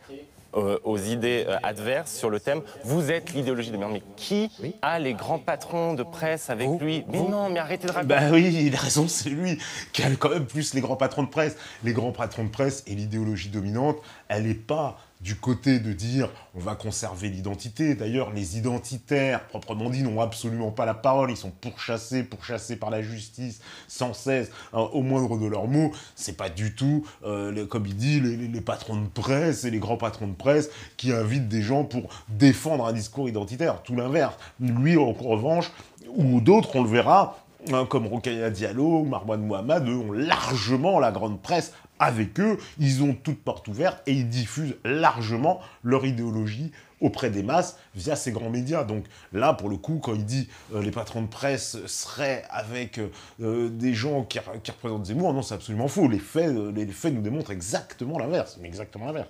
euh, aux idées euh, adverses sur le thème Vous êtes l'idéologie de Mais qui a les grands patrons de presse avec lui Mais non, mais arrêtez de raconter. Ben oui, il a raison, c'est lui qui a quand même plus les grands patrons de presse. Les grands patrons de presse et l'idéologie dominante, elle n'est pas du côté de dire on va conserver l'identité. D'ailleurs, les identitaires, proprement dit, n'ont absolument pas la parole. Ils sont pourchassés, pourchassés par la justice sans cesse, hein, au moindre de leurs mots. C'est pas du tout, euh, comme il dit, les, patrons de presse et les grands patrons de presse qui invitent des gens pour défendre un discours identitaire. Tout l'inverse. Lui, en revanche, ou d'autres, on le verra, hein, comme Rokaya Diallo ou Marwan Mohamed, eux ont largement la grande presse avec eux, ils ont toutes portes ouvertes et ils diffusent largement leur idéologie auprès des masses via ces grands médias. Donc là, pour le coup, quand il dit euh, les patrons de presse seraient avec euh, euh, des gens qui, représentent Zemmour, non, c'est absolument faux. Les faits, les faits nous démontrent exactement l'inverse, mais exactement l'inverse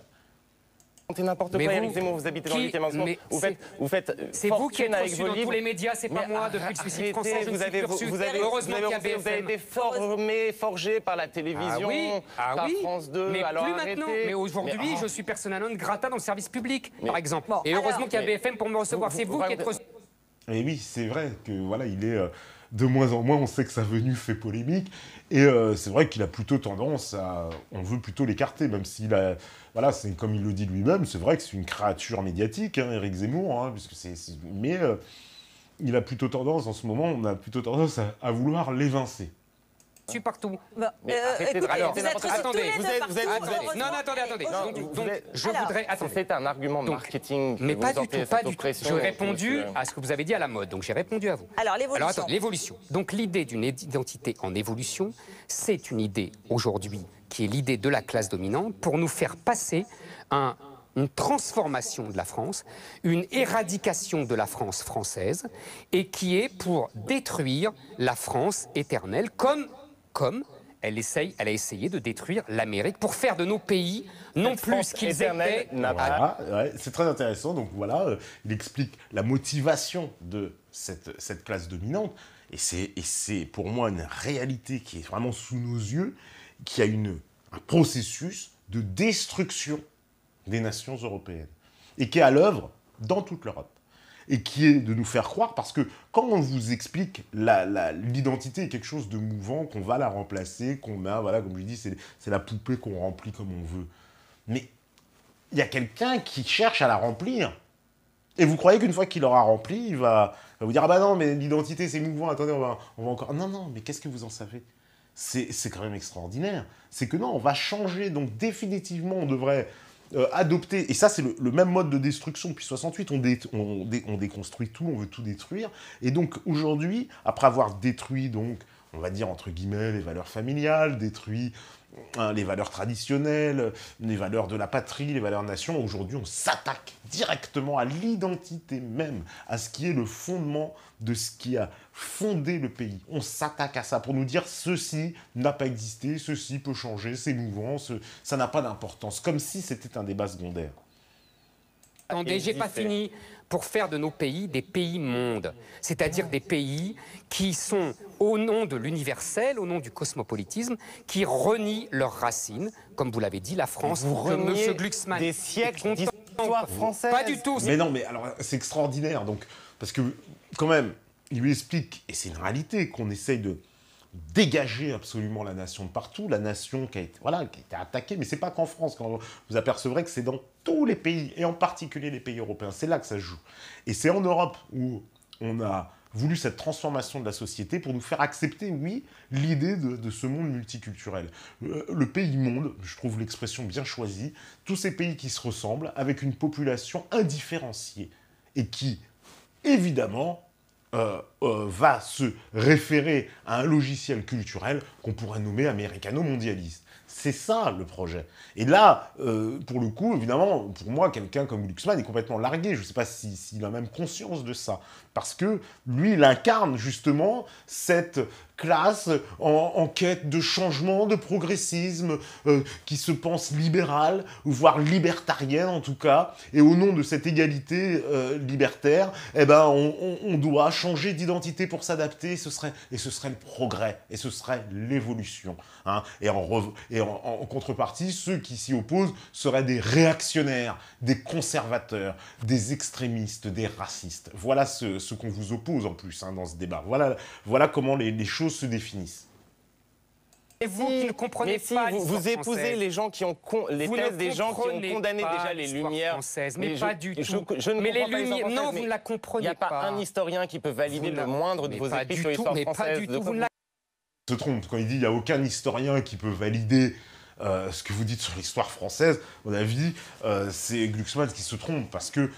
n'importe quoi, vous, vous habitez dans le 8e arrondissement. Vous faites, vous faites C'est vous qui êtes reçu dans tous les médias, c'est pas moi depuis le suicide français. Vous avez, vous, vous avez, vous avez, été formé, forgé par la télévision, ah ah France 2. Mais alors plus arrêtez. Mais aujourd'hui, je oh. suis persona non grata dans le service public, par exemple. Et heureusement qu'il y a BFM pour me recevoir. C'est vous qui êtes reçu. Et eh oui, c'est vrai que voilà, il est. Euh, de moins en moins, on sait que sa venue fait polémique. Et euh, c'est vrai qu'il a plutôt tendance à. On veut plutôt l'écarter, même s'il a. Voilà, c'est comme il le dit lui-même, c'est vrai que c'est une créature médiatique, Eric hein, Zemmour, hein, puisque c'est. Mais euh, il a plutôt tendance, en ce moment, on a plutôt tendance à vouloir l'évincer partout. Bah, euh, attendez, vous non, attendez, attendez. donc, je voudrais, C'est un argument marketing. mais pas du tout, pas du tout. Je répondu euh, à ce que vous avez dit à la mode, donc j'ai répondu à vous. Alors l'évolution. l'évolution. Donc l'idée d'une identité en évolution, c'est une idée aujourd'hui qui est l'idée de la classe dominante pour nous faire passer une transformation de la France, une éradication de la France française, et qui est pour détruire la France éternelle, comme comme elle, essaye, elle a essayé de détruire l'Amérique pour faire de nos pays non plus ce qu'ils étaient. c'est très intéressant. Donc voilà, euh, il explique la motivation de cette, cette classe dominante. Et c'est pour moi une réalité qui est vraiment sous nos yeux, qui a une, un processus de destruction des nations européennes et qui est à l'œuvre dans toute l'Europe et qui est de nous faire croire, parce que quand on vous explique l'identité est quelque chose de mouvant, qu'on va la remplacer, qu'on a, voilà, comme je dis, c'est la poupée qu'on remplit comme on veut. Mais il y a quelqu'un qui cherche à la remplir. Et vous croyez qu'une fois qu'il l'aura rempli, il va, vous dire Ah bah non, mais l'identité c'est mouvant, attendez, on va, on va encore. Non, non, mais qu'est-ce que vous en savez C'est quand même extraordinaire. C'est que non, on va changer, donc définitivement, on devrait euh, adopté, et ça c'est le, même mode de destruction depuis 68, on, on, déconstruit tout, on veut tout détruire, et donc aujourd'hui, après avoir détruit donc on va dire entre guillemets les valeurs familiales, détruit Hein, les valeurs traditionnelles, les valeurs de la patrie, les valeurs nation. Aujourd'hui, on s'attaque directement à l'identité même, à ce qui est le fondement de ce qui a fondé le pays. On s'attaque à ça pour nous dire ceci n'a pas existé, ceci peut changer, c'est mouvant, ça n'a pas d'importance, comme si c'était un débat secondaire. Attendez, j'ai pas fini pour faire de nos pays des pays mondes, c'est-à-dire des pays qui sont, au nom de l'universel, au nom du cosmopolitisme, qui renient leurs racines, comme vous l'avez dit, la France, vous que M. Glucksmann. Des siècles d'histoire française. Pas du tout. Mais non, mais alors c'est extraordinaire. Donc, parce que quand même, il lui explique, et c'est une réalité qu'on essaye de dégager absolument la nation de partout, la nation qui a été, voilà, qui attaquée, mais ce n'est pas qu'en France, quand vous apercevrez que c'est dans tous les pays, et en particulier les pays européens, c'est là que ça joue. Et c'est en Europe où on a voulu cette transformation de la société pour nous faire accepter, oui, l'idée de, ce monde multiculturel. Euh, le pays monde, je trouve l'expression bien choisie, tous ces pays qui se ressemblent avec une population indifférenciée et qui, évidemment, euh, euh, va se référer à un logiciel culturel qu'on pourrait nommer américano-mondialiste. C'est ça le projet. Et là, euh, pour le coup, évidemment, pour moi, quelqu'un comme Luxman est complètement largué. Je ne sais pas s'il a même conscience de ça parce que lui, il incarne justement cette classe en, quête de changement, de progressisme, euh, qui se pense libérale, voire libertarienne en tout cas, et au nom de cette égalité euh, libertaire, eh ben, on, doit changer d'identité pour s'adapter, ce serait, et ce serait le progrès, et ce serait l'évolution. Hein. Et, en, et en, contrepartie, ceux qui s'y opposent seraient des réactionnaires, des conservateurs, des extrémistes, des racistes. Voilà ce ce qu'on vous oppose en plus hein, dans ce débat. Voilà, voilà comment les, choses se définissent. Et vous qui ne comprenez pas vous, épousez les gens qui ont les vous thèses des gens qui ont condamné déjà les Lumières françaises, mais, pas du tout. Je, ne mais les Lumières, non, vous ne la comprenez pas. Il n'y a pas, un historien qui peut valider le moindre de vos écrits sur l'histoire française. Se trompe quand il dit il n'y a aucun historien qui peut valider euh, ce que vous dites sur l'histoire française. mon avis, euh, c'est Glucksmann qui se trompe parce que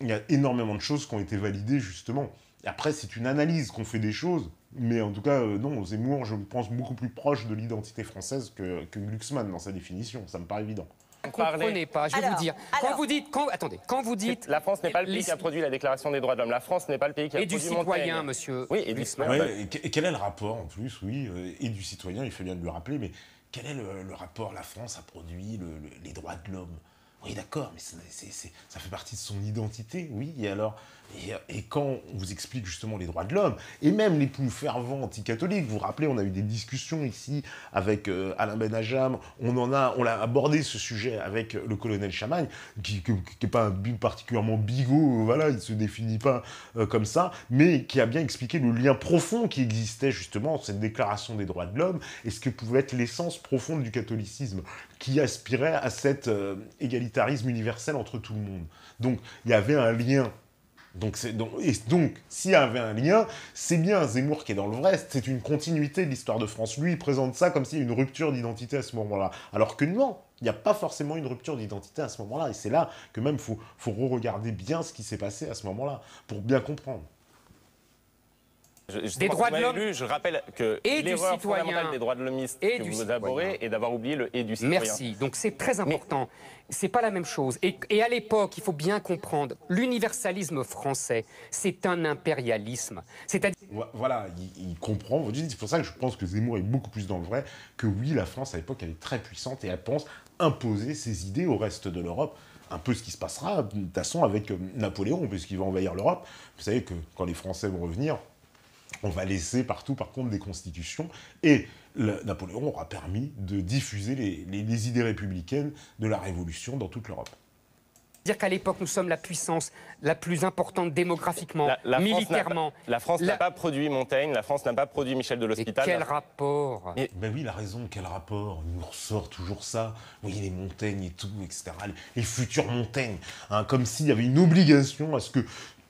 il y a énormément de choses qui ont été validées, justement. Après, c'est une analyse qu'on fait des choses, mais en tout cas, euh, non, Zemmour, je pense beaucoup plus proche de l'identité française que, que Glucksmann dans sa définition, ça me paraît évident. Vous comprenez pas, je vais vous dire. quand vous dites, attendez, quand vous dites, la France n'est pas le pays qui a produit la Déclaration des droits de l'homme. La France n'est pas le pays qui a produit. Et du citoyen, monsieur. Oui, et du Quel est le rapport en plus, oui, euh, et du citoyen, il fait bien de le rappeler, mais quel est le, rapport La France a produit les droits de l'homme. Oui, d'accord, mais ça fait partie de son identité, oui. Et alors, et, quand on vous explique justement les droits de l'homme, et même les plus fervents catholiques vous vous rappelez, on a eu des discussions ici avec euh, Alain Benajam, on en a, on l'a abordé ce sujet avec le colonel Chamagne, qui n'est pas un, particulièrement bigot, euh, voilà, il ne se définit pas euh, comme ça, mais qui a bien expliqué le lien profond qui existait justement entre cette déclaration des droits de l'homme et ce que pouvait être l'essence profonde du catholicisme, qui aspirait à cet égalitarisme universel entre tout le monde. Donc il y avait un lien donc, donc, s'il y avait un lien, c'est bien Zemmour qui est dans le vrai, c'est une continuité de l'histoire de France. Lui, il présente ça comme s'il y a une rupture d'identité à ce moment-là. Alors que non, il n'y a pas forcément une rupture d'identité à ce moment-là. Et c'est là que même il faut, faut re-regarder bien ce qui s'est passé à ce moment-là pour bien comprendre des droits de l'homme. Je rappelle que l'erreur fondamentale des droits de l'hommeiste que vous est d'avoir oublié le et du citoyen. Merci. Donc c'est très important. C'est pas la même chose. Et, à l'époque, il faut bien comprendre, l'universalisme français, c'est un impérialisme. C'est-à-dire. Voilà, il, il comprend. C'est pour ça que je pense que Zemmour est beaucoup plus dans le vrai que oui, la France à l'époque, elle est très puissante et elle pense imposer ses idées au reste de l'Europe un peu ce qui se passera, de toute façon, avec euh, Napoléon, puisqu'il va envahir l'Europe. Vous savez que quand les Français vont revenir, on va laisser partout, par contre, des constitutions. Et Napoléon aura permis de diffuser les, idées républicaines de la Révolution dans toute l'Europe dire qu'à l'époque, nous sommes la puissance la plus importante démographiquement, militairement. la France n'a pas produit Montaigne, la France n'a pas produit Michel de l'Hospital. Quel rapport Mais... Ben oui, la raison, quel rapport Il nous ressort toujours ça. Vous voyez les montagnes et tout, etc. Les futures montagnes. Hein, comme s'il y avait une obligation à ce que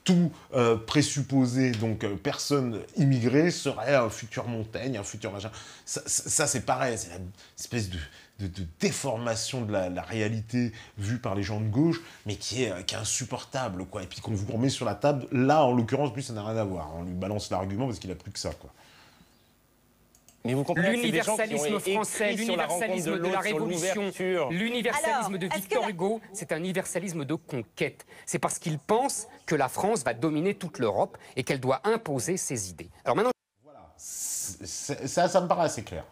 tout euh, présupposé, donc euh, personne immigrée, serait un futur Montaigne, un futur machin. Ça, c'est pareil, c'est une espèce de, déformation de la, réalité vue par les gens de gauche, mais qui est, euh, insupportable, quoi. Et puis qu'on vous remet sur la table, là, en l'occurrence, plus ça n'a rien à voir. On lui balance l'argument parce qu'il a plus que ça, quoi. L'universalisme français, l'universalisme de, la Révolution, l'universalisme de Victor Hugo, c'est un universalisme de conquête. C'est parce qu'il pense que la France va dominer toute l'Europe et qu'elle doit imposer ses idées. Alors maintenant, ça, ça me paraît assez clair.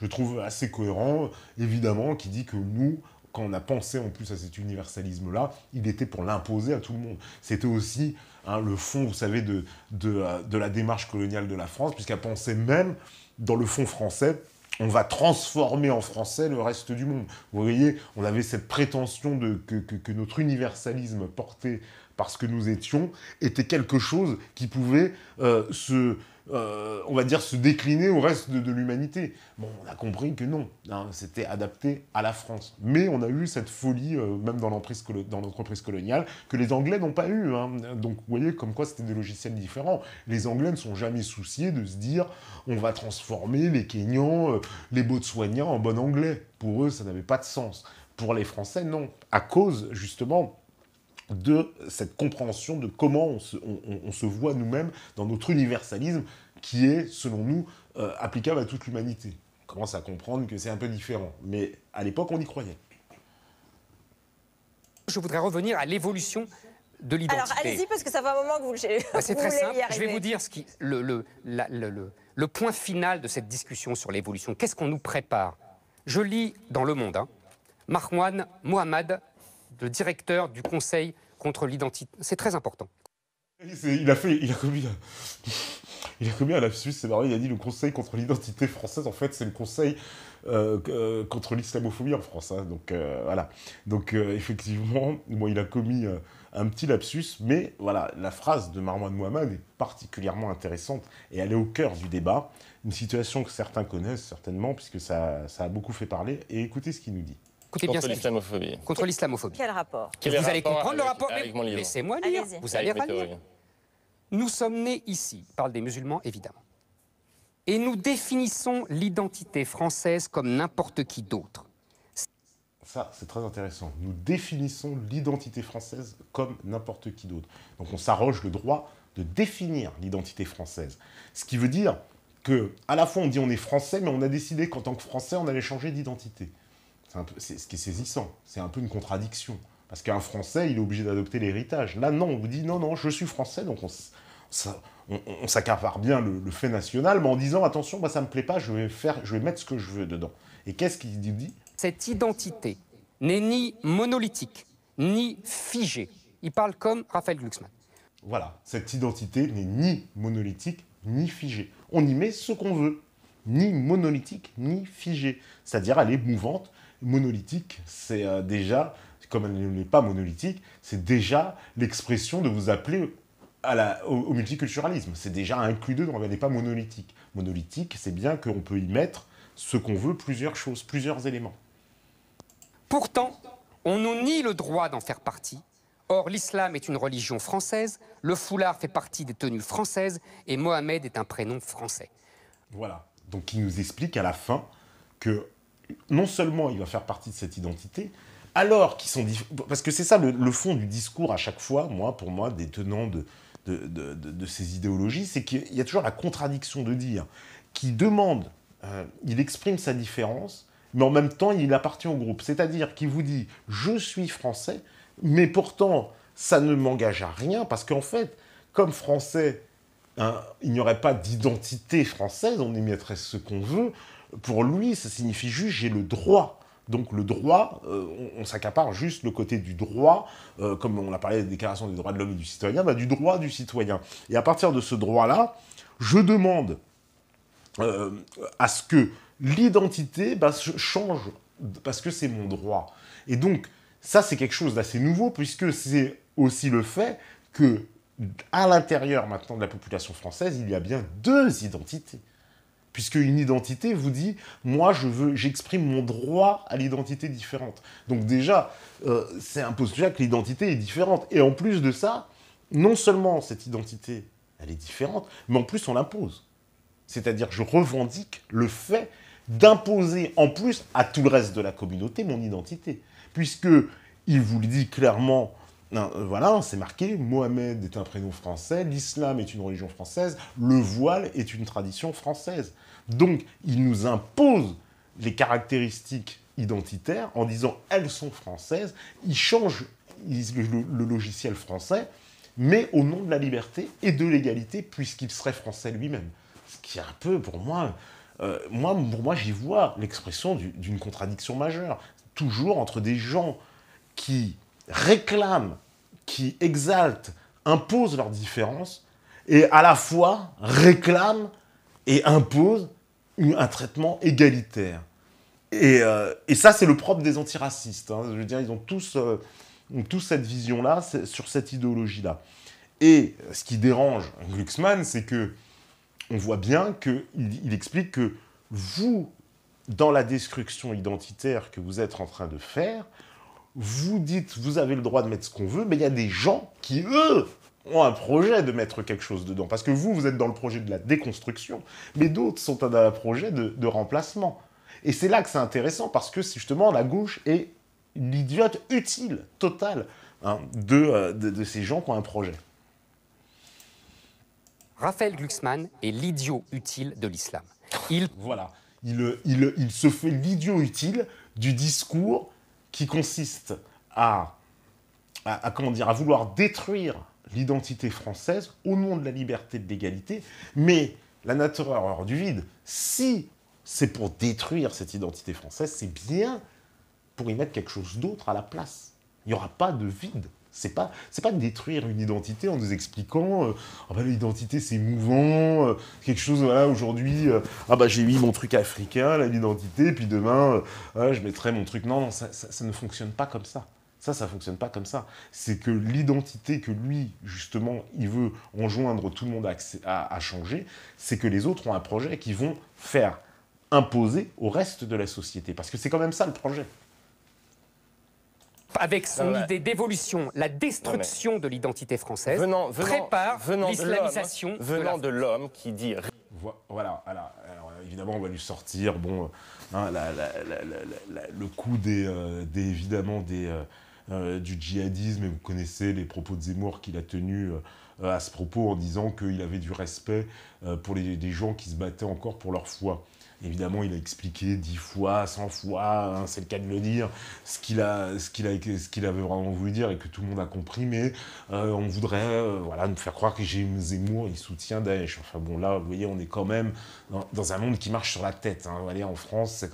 Je, trouve assez cohérent, évidemment, qui dit que nous, quand on a pensé en plus à cet universalisme-là, il était pour l'imposer à tout le monde. C'était aussi hein, le fond, vous savez, de, de, de la démarche coloniale de la France, puisqu'elle pensait même dans le fond français, on va transformer en français le reste du monde. Vous voyez, on avait cette prétention de, que, notre universalisme porté parce que nous étions était quelque chose qui pouvait euh, se euh, on va dire, se décliner au reste de, l'humanité. Bon, on a compris que non, hein, c'était adapté à la France. Mais on a eu cette folie, euh, même dans l'entreprise coloniale, que les Anglais n'ont pas eu. Hein. Donc, vous voyez, comme quoi c'était des logiciels différents. Les Anglais ne sont jamais souciés de se dire, on va transformer les Kenyans, euh, les soignants en bon anglais. Pour eux, ça n'avait pas de sens. Pour les Français, non. À cause, justement, de cette compréhension de comment on se, voit nous-mêmes dans notre universalisme qui est, selon nous, euh, applicable à toute l'humanité. On commence à comprendre que c'est un peu différent. Mais à l'époque, on y croyait. Je voudrais revenir à l'évolution de l'identité. Alors allez-y, parce que ça fait un moment que vous ah, Je vais vous dire ce qui, le, le, point final de cette discussion sur l'évolution. Qu'est-ce qu'on nous prépare Je lis dans Le Monde, hein, Marwan Mohamed, le directeur du Conseil contre l'identité. C'est très important. Il a fait, il a commis, il a commis un lapsus, c'est marrant. Il a dit le Conseil contre l'identité française. En fait, c'est le Conseil euh, euh, contre l'islamophobie en France. Hein. donc euh, voilà. Donc effectivement, bon, il a commis un petit lapsus, mais voilà, la phrase de Marwan Mohamed est particulièrement intéressante et elle est au cœur du débat. Une situation que certains connaissent certainement, puisque ça, ça a beaucoup fait parler. Et écoutez ce qu'il nous dit contre l'islamophobie. Contre l'islamophobie. Quel rapport Vous allez comprendre le rapport. Laissez-moi lire. Vous allez lire. Nous sommes nés ici, parle des musulmans évidemment. Et nous définissons l'identité française comme n'importe qui d'autre. Ça, c'est très intéressant. Nous définissons l'identité française comme n'importe qui d'autre. Donc on s'arroge le droit de définir l'identité française. Ce qui veut dire que, à la fois, on dit on est français, mais on a décidé qu'en tant que français, on allait changer d'identité. C'est ce qui est saisissant. C'est un peu une contradiction. Parce qu'un Français, il est obligé d'adopter l'héritage. Là, non, on vous dit non, non, je suis Français, donc on, s'accapare bien le, fait national, mais en disant attention, moi ça me plaît pas, je vais faire, je vais mettre ce que je veux dedans. Et qu'est-ce qu'il dit Cette identité n'est ni monolithique ni figée. Il parle comme Raphaël Glucksmann. Voilà, cette identité n'est ni monolithique ni figée. On y met ce qu'on veut, ni monolithique ni figée, c'est-à-dire elle est mouvante monolithique, c'est euh, déjà, comme elle n'est pas monolithique, c'est déjà l'expression de vous appeler au, multiculturalisme. C'est déjà inclus dedans, elle n'est pas monolithique. Monolithique, c'est bien qu'on peut y mettre ce qu'on veut, plusieurs choses, plusieurs éléments. Pourtant, on nous nie le droit d'en faire partie. Or, l'islam est une religion française, le foulard fait partie des tenues françaises et Mohamed est un prénom français. Voilà. Donc, il nous explique à la fin que non seulement il va faire partie de cette identité, alors qu'ils sont... Parce que c'est ça le, fond du discours à chaque fois, moi, pour moi, des tenants de, ces idéologies, c'est qu'il y a toujours la contradiction de dire qui demande, euh, il exprime sa différence, mais en même temps, il appartient au groupe. C'est-à-dire qu'il vous dit, je suis français, mais pourtant, ça ne m'engage à rien, parce qu'en fait, comme français, hein, il n'y aurait pas d'identité française, on y mettrait ce qu'on veut, pour lui, ça signifie juste j'ai le droit. Donc le droit, euh, on, s'accapare juste le côté du droit, euh, comme on a parlé des déclarations des droits de l'homme et du citoyen, bah, du droit du citoyen. Et à partir de ce droit-là, je demande euh, à ce que l'identité bah, change, parce que c'est mon droit. Et donc, ça, c'est quelque chose d'assez nouveau, puisque c'est aussi le fait que, à l'intérieur maintenant de la population française, il y a bien deux identités puisque une identité vous dit moi je veux j'exprime mon droit à l'identité différente. Donc déjà euh, c'est un postulat que l'identité est différente et en plus de ça non seulement cette identité elle est différente mais en plus on l'impose. C'est-à-dire je revendique le fait d'imposer en plus à tout le reste de la communauté mon identité puisque il vous le dit clairement euh, voilà, c'est marqué, Mohamed est un prénom français, l'islam est une religion française, le voile est une tradition française. Donc, il nous impose les caractéristiques identitaires en disant elles sont françaises, il change le, logiciel français, mais au nom de la liberté et de l'égalité, puisqu'il serait français lui-même. Ce qui est un peu, pour moi, euh, moi, pour moi j'y vois l'expression d'une contradiction majeure, toujours entre des gens qui réclament qui exaltent, imposent leurs différences et à la fois réclament et imposent un traitement égalitaire. Euh, et, ça, c'est le propre des antiracistes. Hein. Je veux dire, ils ont tous, euh, cette vision-là, sur cette idéologie-là. Et euh, ce qui dérange Glucksmann, c'est que on voit bien qu'il explique que vous, dans la destruction identitaire que vous êtes en train de faire, vous dites, vous avez le droit de mettre ce qu'on veut, mais il y a des gens qui, eux, ont un projet de mettre quelque chose dedans. Parce que vous, vous êtes dans le projet de la déconstruction, mais d'autres sont dans un projet de, remplacement. Et c'est là que c'est intéressant, parce que justement, la gauche est l'idiote utile, totale, hein, euh, de, ces gens qui ont un projet. Raphaël Glucksmann est l'idiot utile de l'islam. Il... Voilà, il, euh, euh, il se fait l'idiot utile du discours qui consiste à, à, comment dire, à vouloir détruire l'identité française au nom de la liberté de l'égalité, mais la nature horreur du vide, si c'est pour détruire cette identité française, c'est bien pour y mettre quelque chose d'autre à la place. Il n'y aura pas de vide n'est pas, de détruire une identité en nous expliquant euh, ah bah, l'identité c'est mouvant, euh, quelque chose voilà aujourd'hui euh, ah bah j'ai mis mon truc africain, l'identité, puis demain je mettrai mon truc. Non, non, ça, ça, ne fonctionne pas comme ça. Ça, ça ne fonctionne pas comme ça. C'est que l'identité que lui justement il veut enjoindre tout le monde à, à changer, c'est que les autres ont un projet qu'ils vont faire imposer au reste de la société, parce que c'est quand même ça le projet avec son ah idée d'évolution, la destruction de l'identité française, venant, venant, prépare l'islamisation. Venant de l'homme qui dit. Voilà, Alors, euh, évidemment, on va lui sortir bon, euh, hein, le coup des, euh, évidemment des, du djihadisme. Et vous connaissez les propos de Zemmour qu'il a tenus à ce propos en disant qu'il avait du respect pour les, gens qui se battaient encore pour leur foi. Évidemment, il a expliqué dix fois, cent fois, hein, c'est le cas de le dire, ce qu'il a, ce qu'il ce qu'il avait vraiment voulu dire et que tout le monde a compris. Mais euh, on voudrait, euh, voilà, nous faire croire que Jim Zemmour il soutient Daesh. Enfin bon, là, vous voyez, on est quand même dans, un monde qui marche sur la tête. Hein. en France,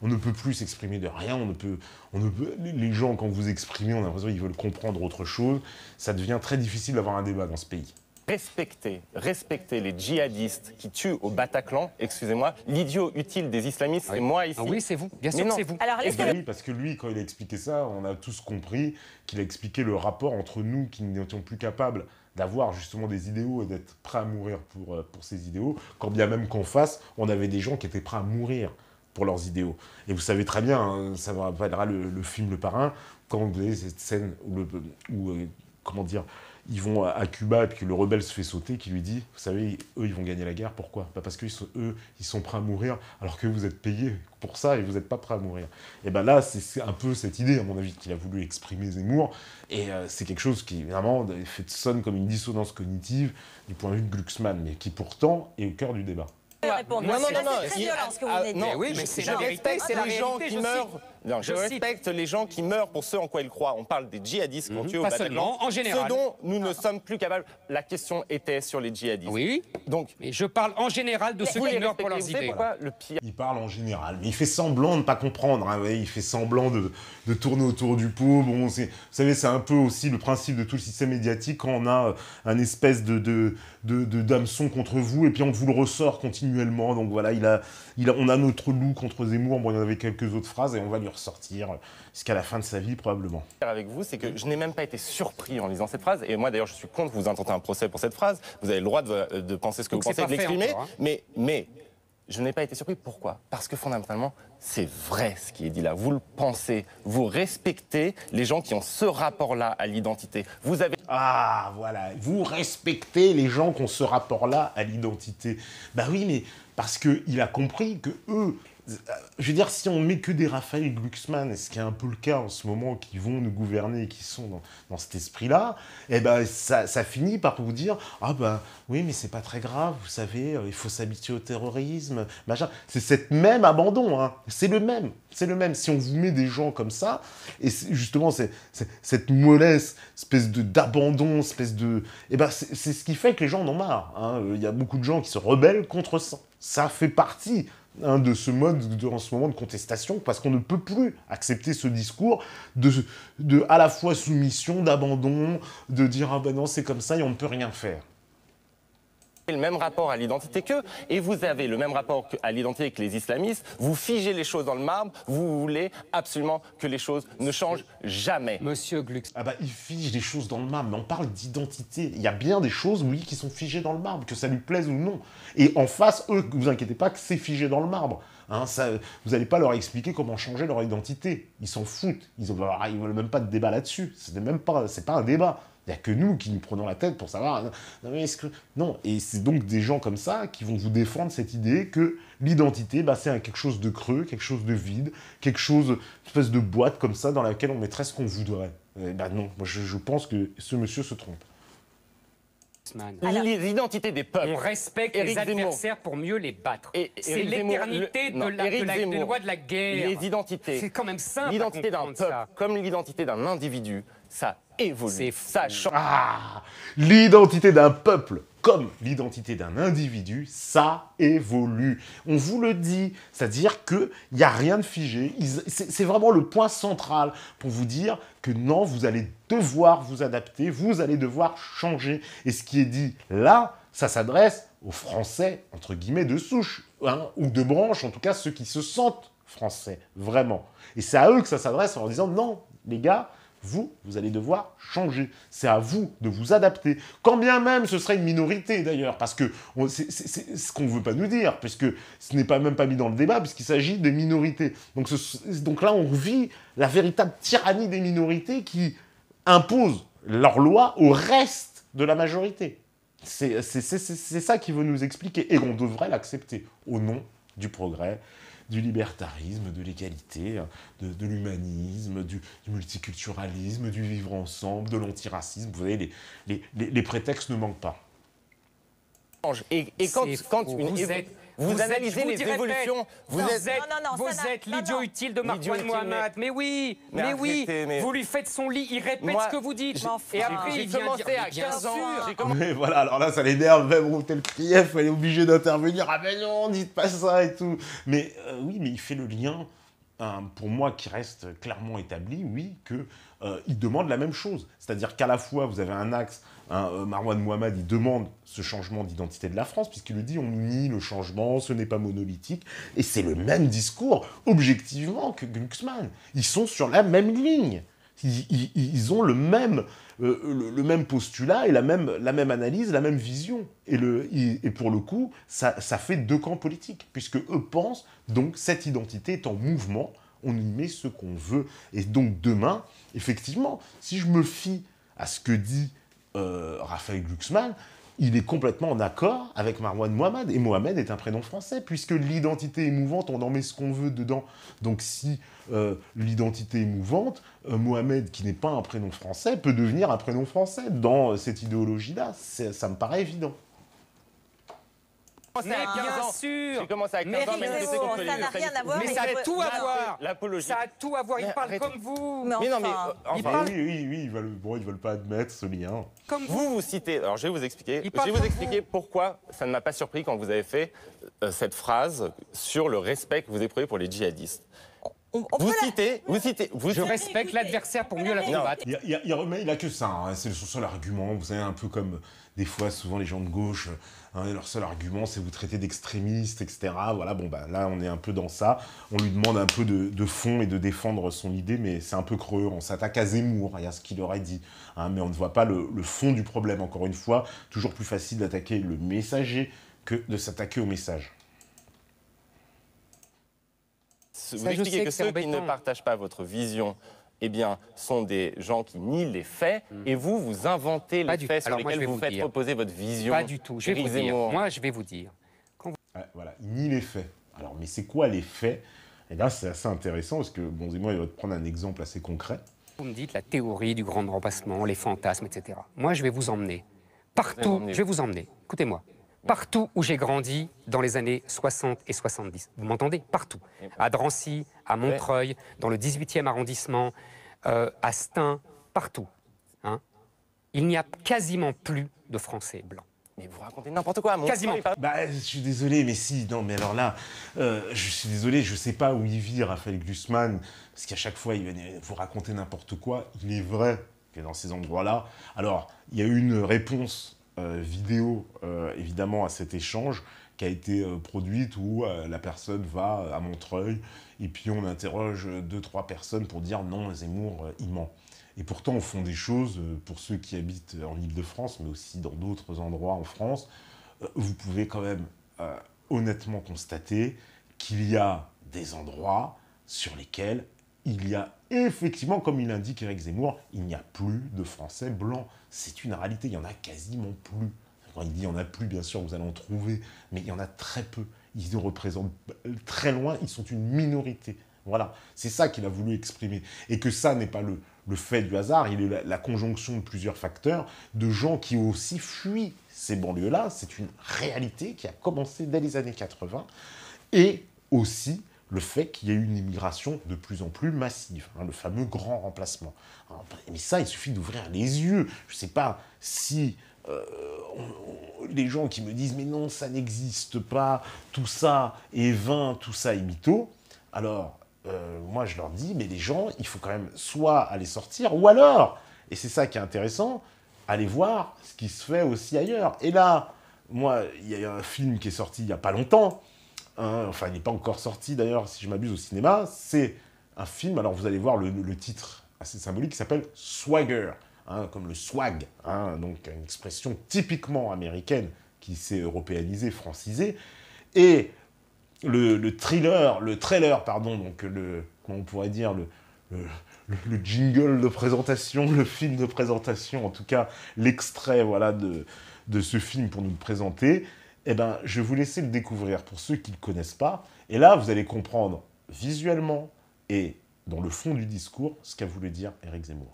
on ne peut plus s'exprimer de rien. On ne peut, on ne Les gens, quand vous exprimez, on a l'impression qu'ils veulent comprendre autre chose. Ça devient très difficile d'avoir un débat dans ce pays respecter, respecter les djihadistes qui tuent au Bataclan, excusez-moi, l'idiot utile des islamistes, c'est ah moi ah ici. oui, c'est vous, bien sûr c'est vous. Alors, Oui, parce que lui, quand il a expliqué ça, on a tous compris qu'il a expliqué le rapport entre nous qui n'étions plus capables d'avoir justement des idéaux et d'être prêts à mourir pour, euh, pour ces idéaux, quand bien même qu'en face, on avait des gens qui étaient prêts à mourir pour leurs idéaux. Et vous savez très bien, hein, ça va rappellera le, le, film Le Parrain, quand vous avez cette scène où, euh, comment dire, ils vont à Cuba et puis le rebelle se fait sauter, qui lui dit, vous savez, eux, ils vont gagner la guerre, pourquoi Pas bah, Parce qu'eux, eux, ils sont prêts à mourir, alors que vous êtes payés pour ça et vous n'êtes pas prêts à mourir. Et ben là, c'est un peu cette idée, à mon avis, qu'il a voulu exprimer Zemmour, et euh, c'est quelque chose qui, vraiment, fait, sonne comme une dissonance cognitive du point de vue de Glucksmann, mais qui pourtant est au cœur du débat. Non, non, non, non, ah, mais c'est la vérité, c'est les gens qui meurent je, respecte les gens qui meurent pour ce en quoi ils croient. On parle des djihadistes qu'on mhm. seulement, en général. Ce dont nous ne sommes plus capables. La question était sur les djihadistes. Oui. Donc. Mais je parle en général de ceux qui meurent pour leurs idées. Pourquoi le pire Il parle en général, mais il fait semblant de ne pas comprendre. Hein, il fait semblant de, tourner autour du pot. Bon, vous savez, c'est un peu aussi le principe de tout le système médiatique quand on a euh, un espèce de, de, contre vous et puis on vous le ressort continuellement. Donc voilà, il a, il on a notre loup contre Zemmour. Bon, il y en avait quelques autres phrases et on va lui sortir jusqu'à la fin de sa vie probablement. Avec vous, c'est que je n'ai même pas été surpris en lisant cette phrase. Et moi d'ailleurs, je suis contre vous intentez un procès pour cette phrase. Vous avez le droit de, penser ce que vous pensez, de l'exprimer. Hein. Mais, mais je n'ai pas été surpris. Pourquoi Parce que fondamentalement, c'est vrai ce qui est dit là. Vous le pensez, vous respectez les gens qui ont ce rapport-là à l'identité. Vous avez ah voilà, vous respectez les gens qui ont ce rapport-là à l'identité. Bah oui, mais parce que il a compris que eux, je veux dire, si on met que des Raphaël Glucksmann, et ce qui est un peu le cas en ce moment, qui vont nous gouverner et qui sont dans, cet esprit-là, eh ben, ça, finit par vous dire Ah ben oui, mais c'est pas très grave, vous savez, euh, il faut s'habituer au terrorisme, machin. C'est cette même abandon, hein. c'est le même, c'est le même. Si on vous met des gens comme ça, et justement, cette mollesse, espèce d'abandon, espèce de. Eh ben, c'est ce qui fait que les gens en ont marre. Hein. Il y a beaucoup de gens qui se rebellent contre ça. Ça fait partie de ce mode, de, en ce moment de contestation, parce qu'on ne peut plus accepter ce discours de, de à la fois soumission, d'abandon, de dire ah ben non c'est comme ça et on ne peut rien faire le même rapport à l'identité qu'eux, et vous avez le même rapport à l'identité que les islamistes, vous figez les choses dans le marbre, vous voulez absolument que les choses ne changent jamais. Monsieur Glux Ah bah, il fige les choses dans le marbre, mais on parle d'identité. Il y a bien des choses, oui, qui sont figées dans le marbre, que ça lui plaise ou non. Et en face, eux, vous inquiétez pas que c'est figé dans le marbre. Hein, ça, vous n'allez pas leur expliquer comment changer leur identité. Ils s'en foutent. Ils ne veulent même pas de débat là-dessus. Ce n'est même pas, c'est pas un débat. Il n'y a que nous qui nous prenons la tête pour savoir. Euh, non, et c'est donc des gens comme ça qui vont vous défendre cette idée que l'identité, bah, c'est quelque chose de creux, quelque chose de vide, quelque chose, une espèce de boîte comme ça dans laquelle on mettrait ce qu'on voudrait. bah non, je, pense que ce monsieur se trompe. L'identité des peuples. On respecte les adversaires pour mieux les battre. C'est l'éternité de, la, de des lois de la guerre. Les identités. C'est quand même simple. L'identité d'un peuple, comme l'identité d'un individu, ça évolue, ça change. Ah, l'identité d'un peuple comme l'identité d'un individu, ça évolue. On vous le dit, c'est-à-dire qu'il n'y a rien de figé. C'est vraiment le point central pour vous dire que non, vous allez devoir vous adapter, vous allez devoir changer. Et ce qui est dit là, ça s'adresse aux Français, entre guillemets, de souche, hein, ou de branche, en tout cas ceux qui se sentent français, vraiment. Et c'est à eux que ça s'adresse en leur disant non, les gars, vous, vous allez devoir changer. C'est à vous de vous adapter. Quand bien même ce serait une minorité d'ailleurs, parce que c'est ce qu'on ne veut pas nous dire, puisque ce n'est pas même pas mis dans le débat, puisqu'il s'agit des minorités. Donc, donc là, on vit la véritable tyrannie des minorités qui imposent leur loi au reste de la majorité. C'est ça qui veut nous expliquer, et on devrait l'accepter au nom du progrès du libertarisme, de l'égalité, de, l'humanisme, du, multiculturalisme, du vivre ensemble, de l'antiracisme. Vous voyez, les, prétextes ne manquent pas. Et, quand, quand vous, analysez les évolutions. Vous êtes, l'idiot utile de Marwan Mohamed. Mais, oui, mais, oui. Vous lui faites son lit, il répète ce que vous dites. Et après, il vient dire, à 15 ans. Mais voilà, alors là, ça l'énerve. Même le Krief, elle est obligée d'intervenir. Ah ben non, dites pas ça et tout. Mais euh, oui, mais il fait le lien. Hein, pour moi, qui reste clairement établi, oui, que euh, ils il demande la même chose. C'est-à-dire qu'à la fois, vous avez un axe, un hein, euh, Marwan Mohamed, il demande ce changement d'identité de la France, puisqu'il le dit, on nie le changement, ce n'est pas monolithique, et c'est le même discours, objectivement, que Glucksmann. Ils sont sur la même ligne. Ils, ont le même, euh, même postulat et la même, la même analyse, la même vision. Et, le, et pour le coup, ça, ça fait deux camps politiques, puisque eux pensent, donc, cette identité est en mouvement, on y met ce qu'on veut. Et donc, demain, effectivement, si je me fie à ce que dit euh, Raphaël Glucksmann, il est complètement en accord avec Marwan Mohamed. Et Mohamed est un prénom français, puisque l'identité émouvante, on en met ce qu'on veut dedans. Donc si euh, l'identité émouvante, euh, Mohamed, qui n'est pas un prénom français, peut devenir un prénom français dans cette idéologie-là, ça me paraît évident. Bien sûr, à mais ça rien à voir. Mais ça a tout à voir. Ça a tout à voir. Il parle comme vous. Mais enfin, euh, oui, oui, oui, ils veulent, ils veulent pas admettre ce lien. vous, vous citez. Alors, je vais vous expliquer. Je vais vous expliquer pourquoi ça ne m'a pas surpris quand vous avez fait euh, cette phrase sur le respect que vous éprouvez pour les djihadistes. vous, citez, vous citez, vous Je respecte l'adversaire pour mieux la combattre. Il, il, il, a que ça, hein. c'est son seul argument. Vous savez, un peu comme des fois, souvent les gens de gauche Hein, leur seul argument, c'est vous traiter d'extrémiste, etc. Voilà, bon, bah, là, on est un peu dans ça. On lui demande un peu de, fond et de défendre son idée, mais c'est un peu creux. On s'attaque à Zemmour et à ce qu'il aurait dit. Hein, mais on ne voit pas le, fond du problème. Encore une fois, toujours plus facile d'attaquer le messager que de s'attaquer au message. vous expliquez que, ceux qui ne hein. partagent pas votre vision eh bien, sont des gens qui nient les faits, hmm. et vous, vous inventez les faits sur lesquels vous, faites votre vision. Pas du tout. Je vais vous dire. Moi, je vais vous dire. Ah, voilà, il les faits. Alors, mais c'est quoi les faits Et eh là, c'est assez intéressant, parce que bon, moi, il va te prendre un exemple assez concret. Vous me dites la théorie du grand remplacement, les fantasmes, etc. Moi, je vais vous emmener. Partout, je vais vous emmener. Écoutez-moi partout où j'ai grandi dans les années 60 et 70. Vous m'entendez Partout. À Drancy, à Montreuil, dans le 18e arrondissement, euh, à Stein, partout. Hein. Il n'y a quasiment plus de Français blancs. Mais vous racontez n'importe quoi, mon Quasiment. Bah, je suis désolé, mais si, non, mais alors là, euh, je suis désolé, je sais pas où il vit, Raphaël Glusman, parce qu'à chaque fois, il va vous raconter n'importe quoi. Il est vrai que dans ces endroits-là. Alors, il y a eu une réponse euh, vidéo, euh, évidemment, à cet échange qui a été euh, produite où la personne va à Montreuil et puis on interroge deux, trois personnes pour dire non, Zemmour, il ment. Et pourtant, au fond des choses, pour ceux qui habitent en Ile-de-France, mais aussi dans d'autres endroits en France, vous pouvez quand même honnêtement constater qu'il y a des endroits sur lesquels il y a effectivement, comme il l'indique Eric Zemmour, il n'y a plus de Français blancs. C'est une réalité, il n'y en a quasiment plus. Quand il dit il n'y en a plus, bien sûr, vous allez en trouver, mais il y en a très peu. Ils nous représentent très loin, ils sont une minorité. Voilà, c'est ça qu'il a voulu exprimer. Et que ça n'est pas le, fait du hasard, il est la, la, conjonction de plusieurs facteurs, de gens qui aussi fuient ces banlieues-là. C'est une réalité qui a commencé dès les années 80. Et aussi, le fait qu'il y ait une immigration de plus en plus massive, hein, le fameux grand remplacement. Mais ça, il suffit d'ouvrir les yeux. Je ne sais pas si euh, les gens qui me disent mais non, ça n'existe pas, tout ça est vain, tout ça est mytho. Alors, euh, moi, je leur dis, mais les gens, il faut quand même soit aller sortir, ou alors, et c'est ça qui est intéressant, aller voir ce qui se fait aussi ailleurs. Et là, moi, il y a un film qui est sorti il n'y a pas longtemps, enfin il n'est pas encore sorti d'ailleurs, si je m'abuse, au cinéma, c'est un film, alors vous allez voir le, titre assez symbolique, qui s'appelle Swagger, hein, comme le swag, hein, donc une expression typiquement américaine qui s'est européanisée, francisée. Et le, thriller, le trailer, pardon, donc le, on pourrait dire, le, jingle de présentation, le film de présentation, en tout cas l'extrait voilà, de, de ce film pour nous le présenter, eh ben, je vais vous laisser le découvrir pour ceux qui ne le connaissent pas. Et là, vous allez comprendre visuellement et dans le fond du discours ce qu'a voulu dire Eric Zemmour.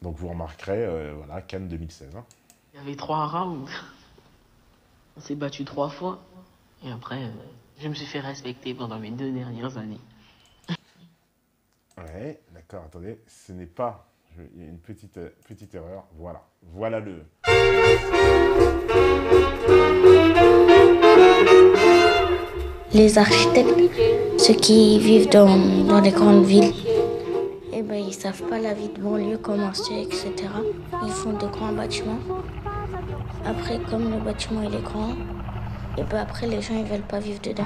Donc vous remarquerez, euh, voilà, Cannes 2016. Hein. Il y avait trois rounds. On s'est battu trois fois. Et après, euh, je me suis fait respecter pendant mes deux dernières années. Ouais, d'accord, attendez, ce n'est pas... il y a une petite, euh, petite erreur. Voilà, voilà le... Les architectes, ceux qui vivent dans, les grandes villes, eh ben, ils ne savent pas la vie de banlieue, comment c'est, etc. Ils font de grands bâtiments. Après, comme le bâtiment est grand, et eh ben après les gens ils veulent pas vivre dedans.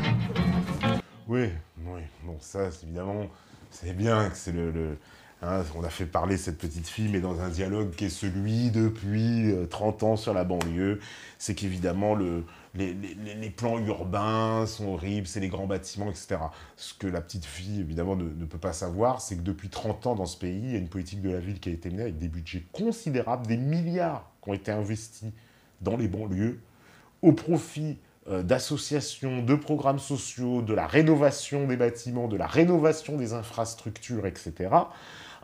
Oui, oui, bon ça évidemment, c'est bien que c'est le, hein, on a fait parler cette petite fille, mais dans un dialogue qui est celui depuis 30 euh, ans sur la banlieue. C'est qu'évidemment, le, les, plans urbains sont horribles, c'est les grands bâtiments, etc. Ce que la petite fille, évidemment, ne, ne peut pas savoir, c'est que depuis 30 ans dans ce pays, il y a une politique de la ville qui a été menée avec des budgets considérables, des milliards qui ont été investis dans les banlieues, au profit euh, d'associations, de programmes sociaux, de la rénovation des bâtiments, de la rénovation des infrastructures, etc.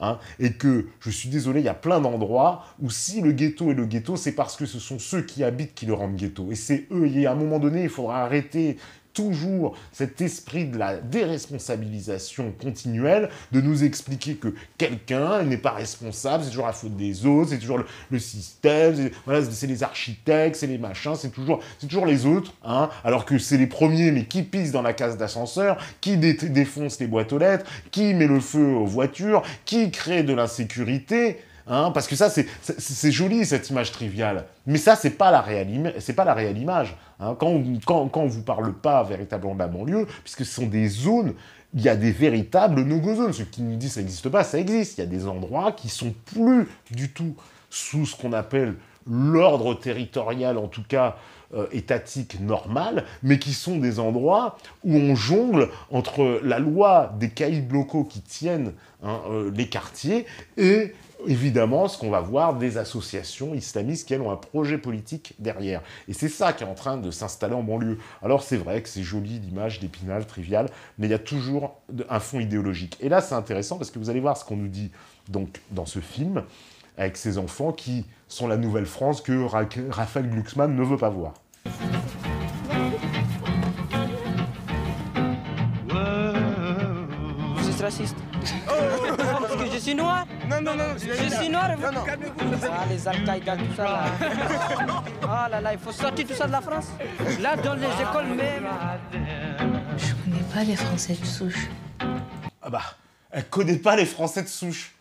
Hein, et que, je suis désolé, il y a plein d'endroits où si le ghetto est le ghetto, c'est parce que ce sont ceux qui habitent qui le rendent ghetto. Et c'est eux, et à un moment donné, il faudra arrêter toujours cet esprit de la déresponsabilisation continuelle, de nous expliquer que quelqu'un n'est pas responsable, c'est toujours la faute des autres, c'est toujours le, système, c'est les architectes, c'est les machins, c'est toujours, toujours les autres, hein. alors que c'est les premiers, mais qui pissent dans la case d'ascenseur, qui défonce les boîtes aux lettres, qui met le feu aux voitures, qui crée de l'insécurité. Hein, parce que ça, c'est joli cette image triviale. Mais ça, c'est pas la c'est pas la réelle image. Hein, quand, on, quand, vous parle pas véritablement de la banlieue, puisque ce sont des zones il y a des véritables no-go zones. Ceux qui nous disent ça n'existe pas, ça existe. Il y a des endroits qui sont plus du tout sous ce qu'on appelle l'ordre territorial, en tout cas euh, étatique normal, mais qui sont des endroits où on jongle entre la loi des caïds locaux qui tiennent hein, euh, les quartiers et évidemment ce qu'on va voir des associations islamistes qui, ont un projet politique derrière. Et c'est ça qui est en train de s'installer en banlieue. Alors c'est vrai que c'est joli l'image d'Épinal, trivial, mais il y a toujours un fond idéologique. Et là, c'est intéressant parce que vous allez voir ce qu'on nous dit donc, dans ce film, avec ses enfants qui sont la nouvelle France que Raphaël Glucksmann ne veut pas voir. Vous êtes raciste oh. [LAUGHS] Parce que je suis noir Non, non, non, je, suis noir Non, non. Ah, les al tout ça là. [LAUGHS] Ah là là, il faut sortir tout ça de la France. Là, dans les écoles même. Je connais pas les Français de souche. Ah bah, elle connaît pas les Français de souche.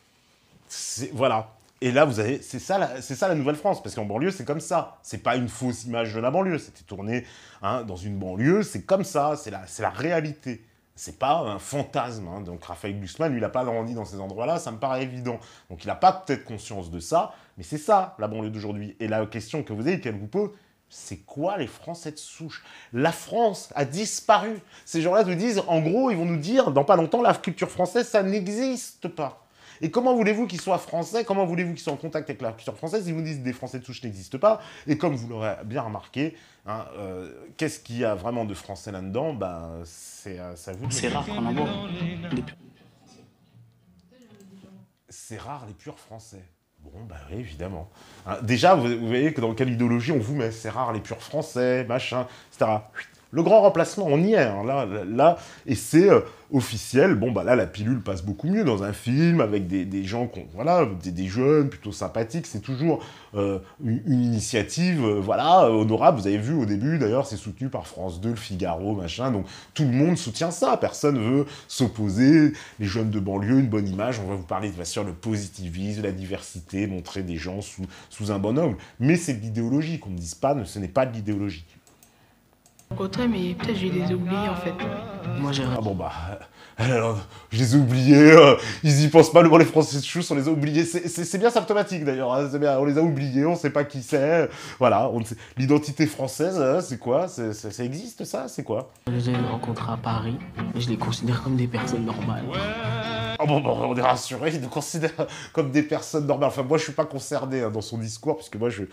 Voilà, et là, vous avez, c'est ça, ça la Nouvelle-France, parce qu'en banlieue, c'est comme ça. C'est pas une fausse image de la banlieue. C'était tourné hein, dans une banlieue, c'est comme ça, c'est la, c'est la réalité. C'est pas un fantasme. Hein. Donc Raphaël Guzman, lui, il n'a pas grandi dans ces endroits-là, ça me paraît évident. Donc il n'a pas peut-être conscience de ça, mais c'est ça la banlieue d'aujourd'hui. Et la question que vous avez, qu'elle vous pose, c'est quoi les Français de souche La France a disparu. Ces gens-là nous disent, en gros, ils vont nous dire, dans pas longtemps, la culture française, ça n'existe pas. Et comment voulez-vous qu'ils soient français Comment voulez-vous qu'ils soient en contact avec la culture française Ils vous disent des Français de souche n'existent pas. Et comme vous l'aurez bien remarqué, hein, euh, qu'est-ce qu'il y a vraiment de français là-dedans bah, C'est euh, C'est rare qu'on en voit. C'est rare les purs français. Bon, bah oui, évidemment. Hein, déjà, vous, voyez que dans quelle idéologie on vous met. C'est rare les purs français, machin, etc. Le grand remplacement, on y est. Hein, là, là, et c'est. Euh, officiel bon bah là la pilule passe beaucoup mieux dans un film avec des, gens voilà des, jeunes plutôt sympathiques, c'est toujours euh, une, initiative euh, voilà honorable. Vous avez vu au début d'ailleurs c'est soutenu par France 2, le Figaro machin, donc tout le monde soutient ça. Personne veut s'opposer. Les jeunes de banlieue, une bonne image. On va vous parler de sur le positivisme, la diversité, montrer des gens sous sous un bon angle. Mais c'est de l'idéologie qu'on ne dise pas, ce n'est pas de l'idéologie mais peut-être je les ai oubliés en fait. Moi j'ai. Ah bon bah. Euh, alors, je les ai oubliés, euh, ils y pensent pas, le les Français de Chousse, on les a oubliés. C'est bien symptomatique d'ailleurs, hein, on les a oubliés, on sait pas qui c'est. Voilà, l'identité française, hein, c'est quoi Ça existe ça C'est quoi Je les ai rencontrés à Paris, et je les considère comme des personnes normales. Ah bon, bon, bah, on est rassuré, ils nous considèrent comme des personnes normales. Enfin, moi, je suis pas concerné hein, dans son discours, puisque moi, je,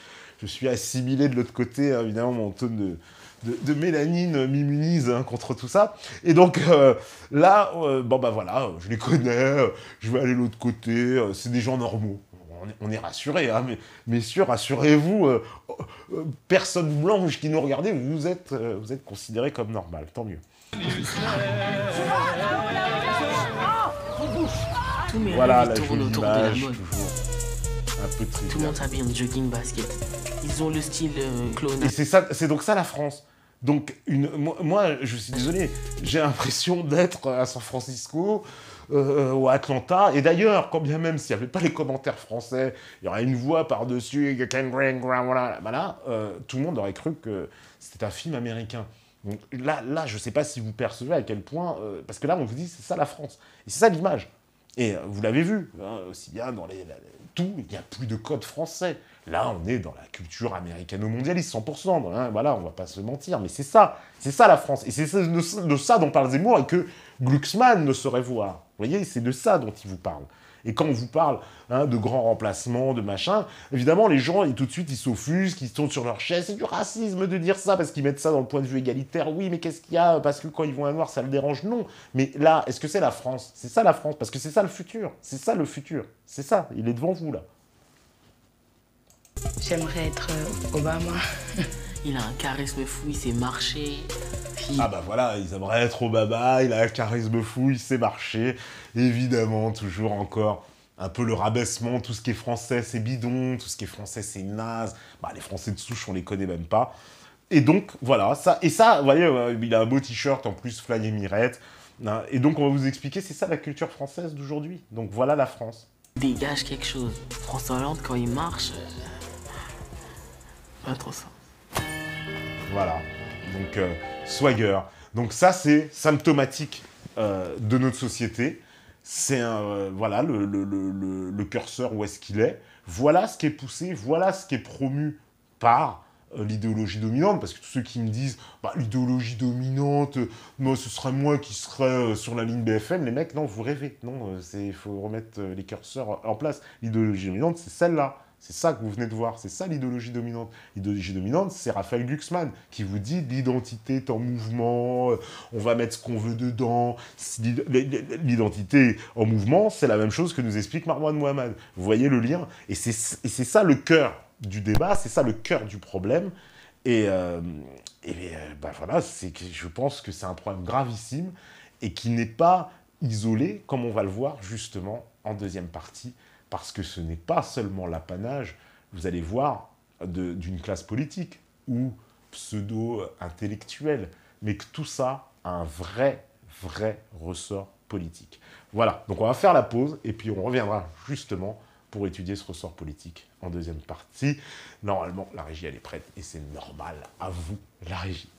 je suis assimilé de l'autre côté, évidemment, mon tonne de de, mélanine m'immunise hein, contre tout ça. Et donc euh, là, euh, bon bah voilà, je les connais, euh, je vais aller l'autre côté, c'est des gens normaux. On est, rassurés, rassuré, hein, mais messieurs, rassurez-vous, personne blanche qui nous regardait vous êtes, vous êtes considérés comme normal, tant mieux. voilà, la jolie image. un peu Tout le monde s'habille en jogging basket. Ils ont le style euh, clone. Et c'est donc ça la France. Donc moi, je suis désolé, j'ai l'impression d'être à San Francisco euh, euh ou à Atlanta. Et d'ailleurs, quand bien même s'il n'y avait pas les commentaires français, il y aurait une voix par-dessus, voilà, voilà bah euh, tout le monde aurait cru que c'était un film américain. Donc là, là je ne sais pas si vous percevez à quel point, parce que là, on vous dit, c'est ça la France. Et c'est ça l'image. Et vous l'avez vu, hein, aussi bien dans les, tout, il n'y a plus de code français. Là, on est dans la culture américano-mondialiste, 100%. Hein, voilà, on va pas se mentir, mais c'est ça. C'est ça la France. Et c'est de, ça dont parle Zemmour et que Glucksmann ne saurait voir. Vous voyez, c'est de ça dont il vous parle. Et quand on vous parle hein, de grands remplacements, de machin, évidemment, les gens, tout de suite, ils s'offusquent, ils tournent sur leur chaise. C'est du racisme de dire ça parce qu'ils mettent ça dans le point de vue égalitaire. Oui, mais qu'est-ce qu'il y a Parce que quand ils vont à noir, ça le dérange. Non. Mais là, est-ce que c'est la France C'est ça la France, parce que c'est ça le futur. C'est ça le futur. C'est ça. Il est devant vous, là. J'aimerais être euh, Obama. [LAUGHS] Il a un charisme fou, il sait marcher. Ah bah voilà, ils aimeraient être Obama, il a un charisme fou, il sait marcher. Évidemment, toujours encore un peu le rabaissement, tout ce qui est français c'est bidon, tout ce qui est français c'est naze. Bah, les Français de souche, on les connaît même pas. Et donc, voilà, ça, et ça, vous voyez, euh, il a un beau t-shirt en plus, Fly Mirette. Hein. Et donc, on va vous expliquer, c'est ça la culture française d'aujourd'hui. Donc, voilà la France. Dégage quelque chose. François Hollande, quand il marche, euh, voilà. Donc, euh, swagger. Donc ça, c'est symptomatique euh, de notre société. C'est euh, voilà le, curseur où est-ce qu'il est. Voilà ce qui est poussé, voilà ce qui est promu par l'idéologie dominante, parce que tous ceux qui me disent bah, l'idéologie dominante, moi ce serait moi qui serais sur la ligne BFM, les mecs, non, vous rêvez, non, il faut remettre les curseurs en place. L'idéologie dominante, c'est celle-là. C'est ça que vous venez de voir, c'est ça l'idéologie dominante. L'idéologie dominante, c'est Raphaël Glucksmann qui vous dit l'identité est en mouvement, euh, on va mettre ce qu'on veut dedans. L'identité en mouvement, c'est la même chose que nous explique Marwan Mohamed. Vous voyez le lien Et c'est ça le cœur du débat, c'est ça le cœur du problème. Et, euh, euh, bah voilà, je pense que c'est un problème gravissime et qui n'est pas isolé, comme on va le voir justement en deuxième partie parce que ce n'est pas seulement l'apanage, vous allez voir, d'une classe politique ou pseudo-intellectuelle, mais que tout ça a un vrai, vrai ressort politique. Voilà, donc on va faire la pause et puis on reviendra justement pour étudier ce ressort politique en deuxième partie. Normalement, la régie, elle est prête et c'est normal. À vous, la régie.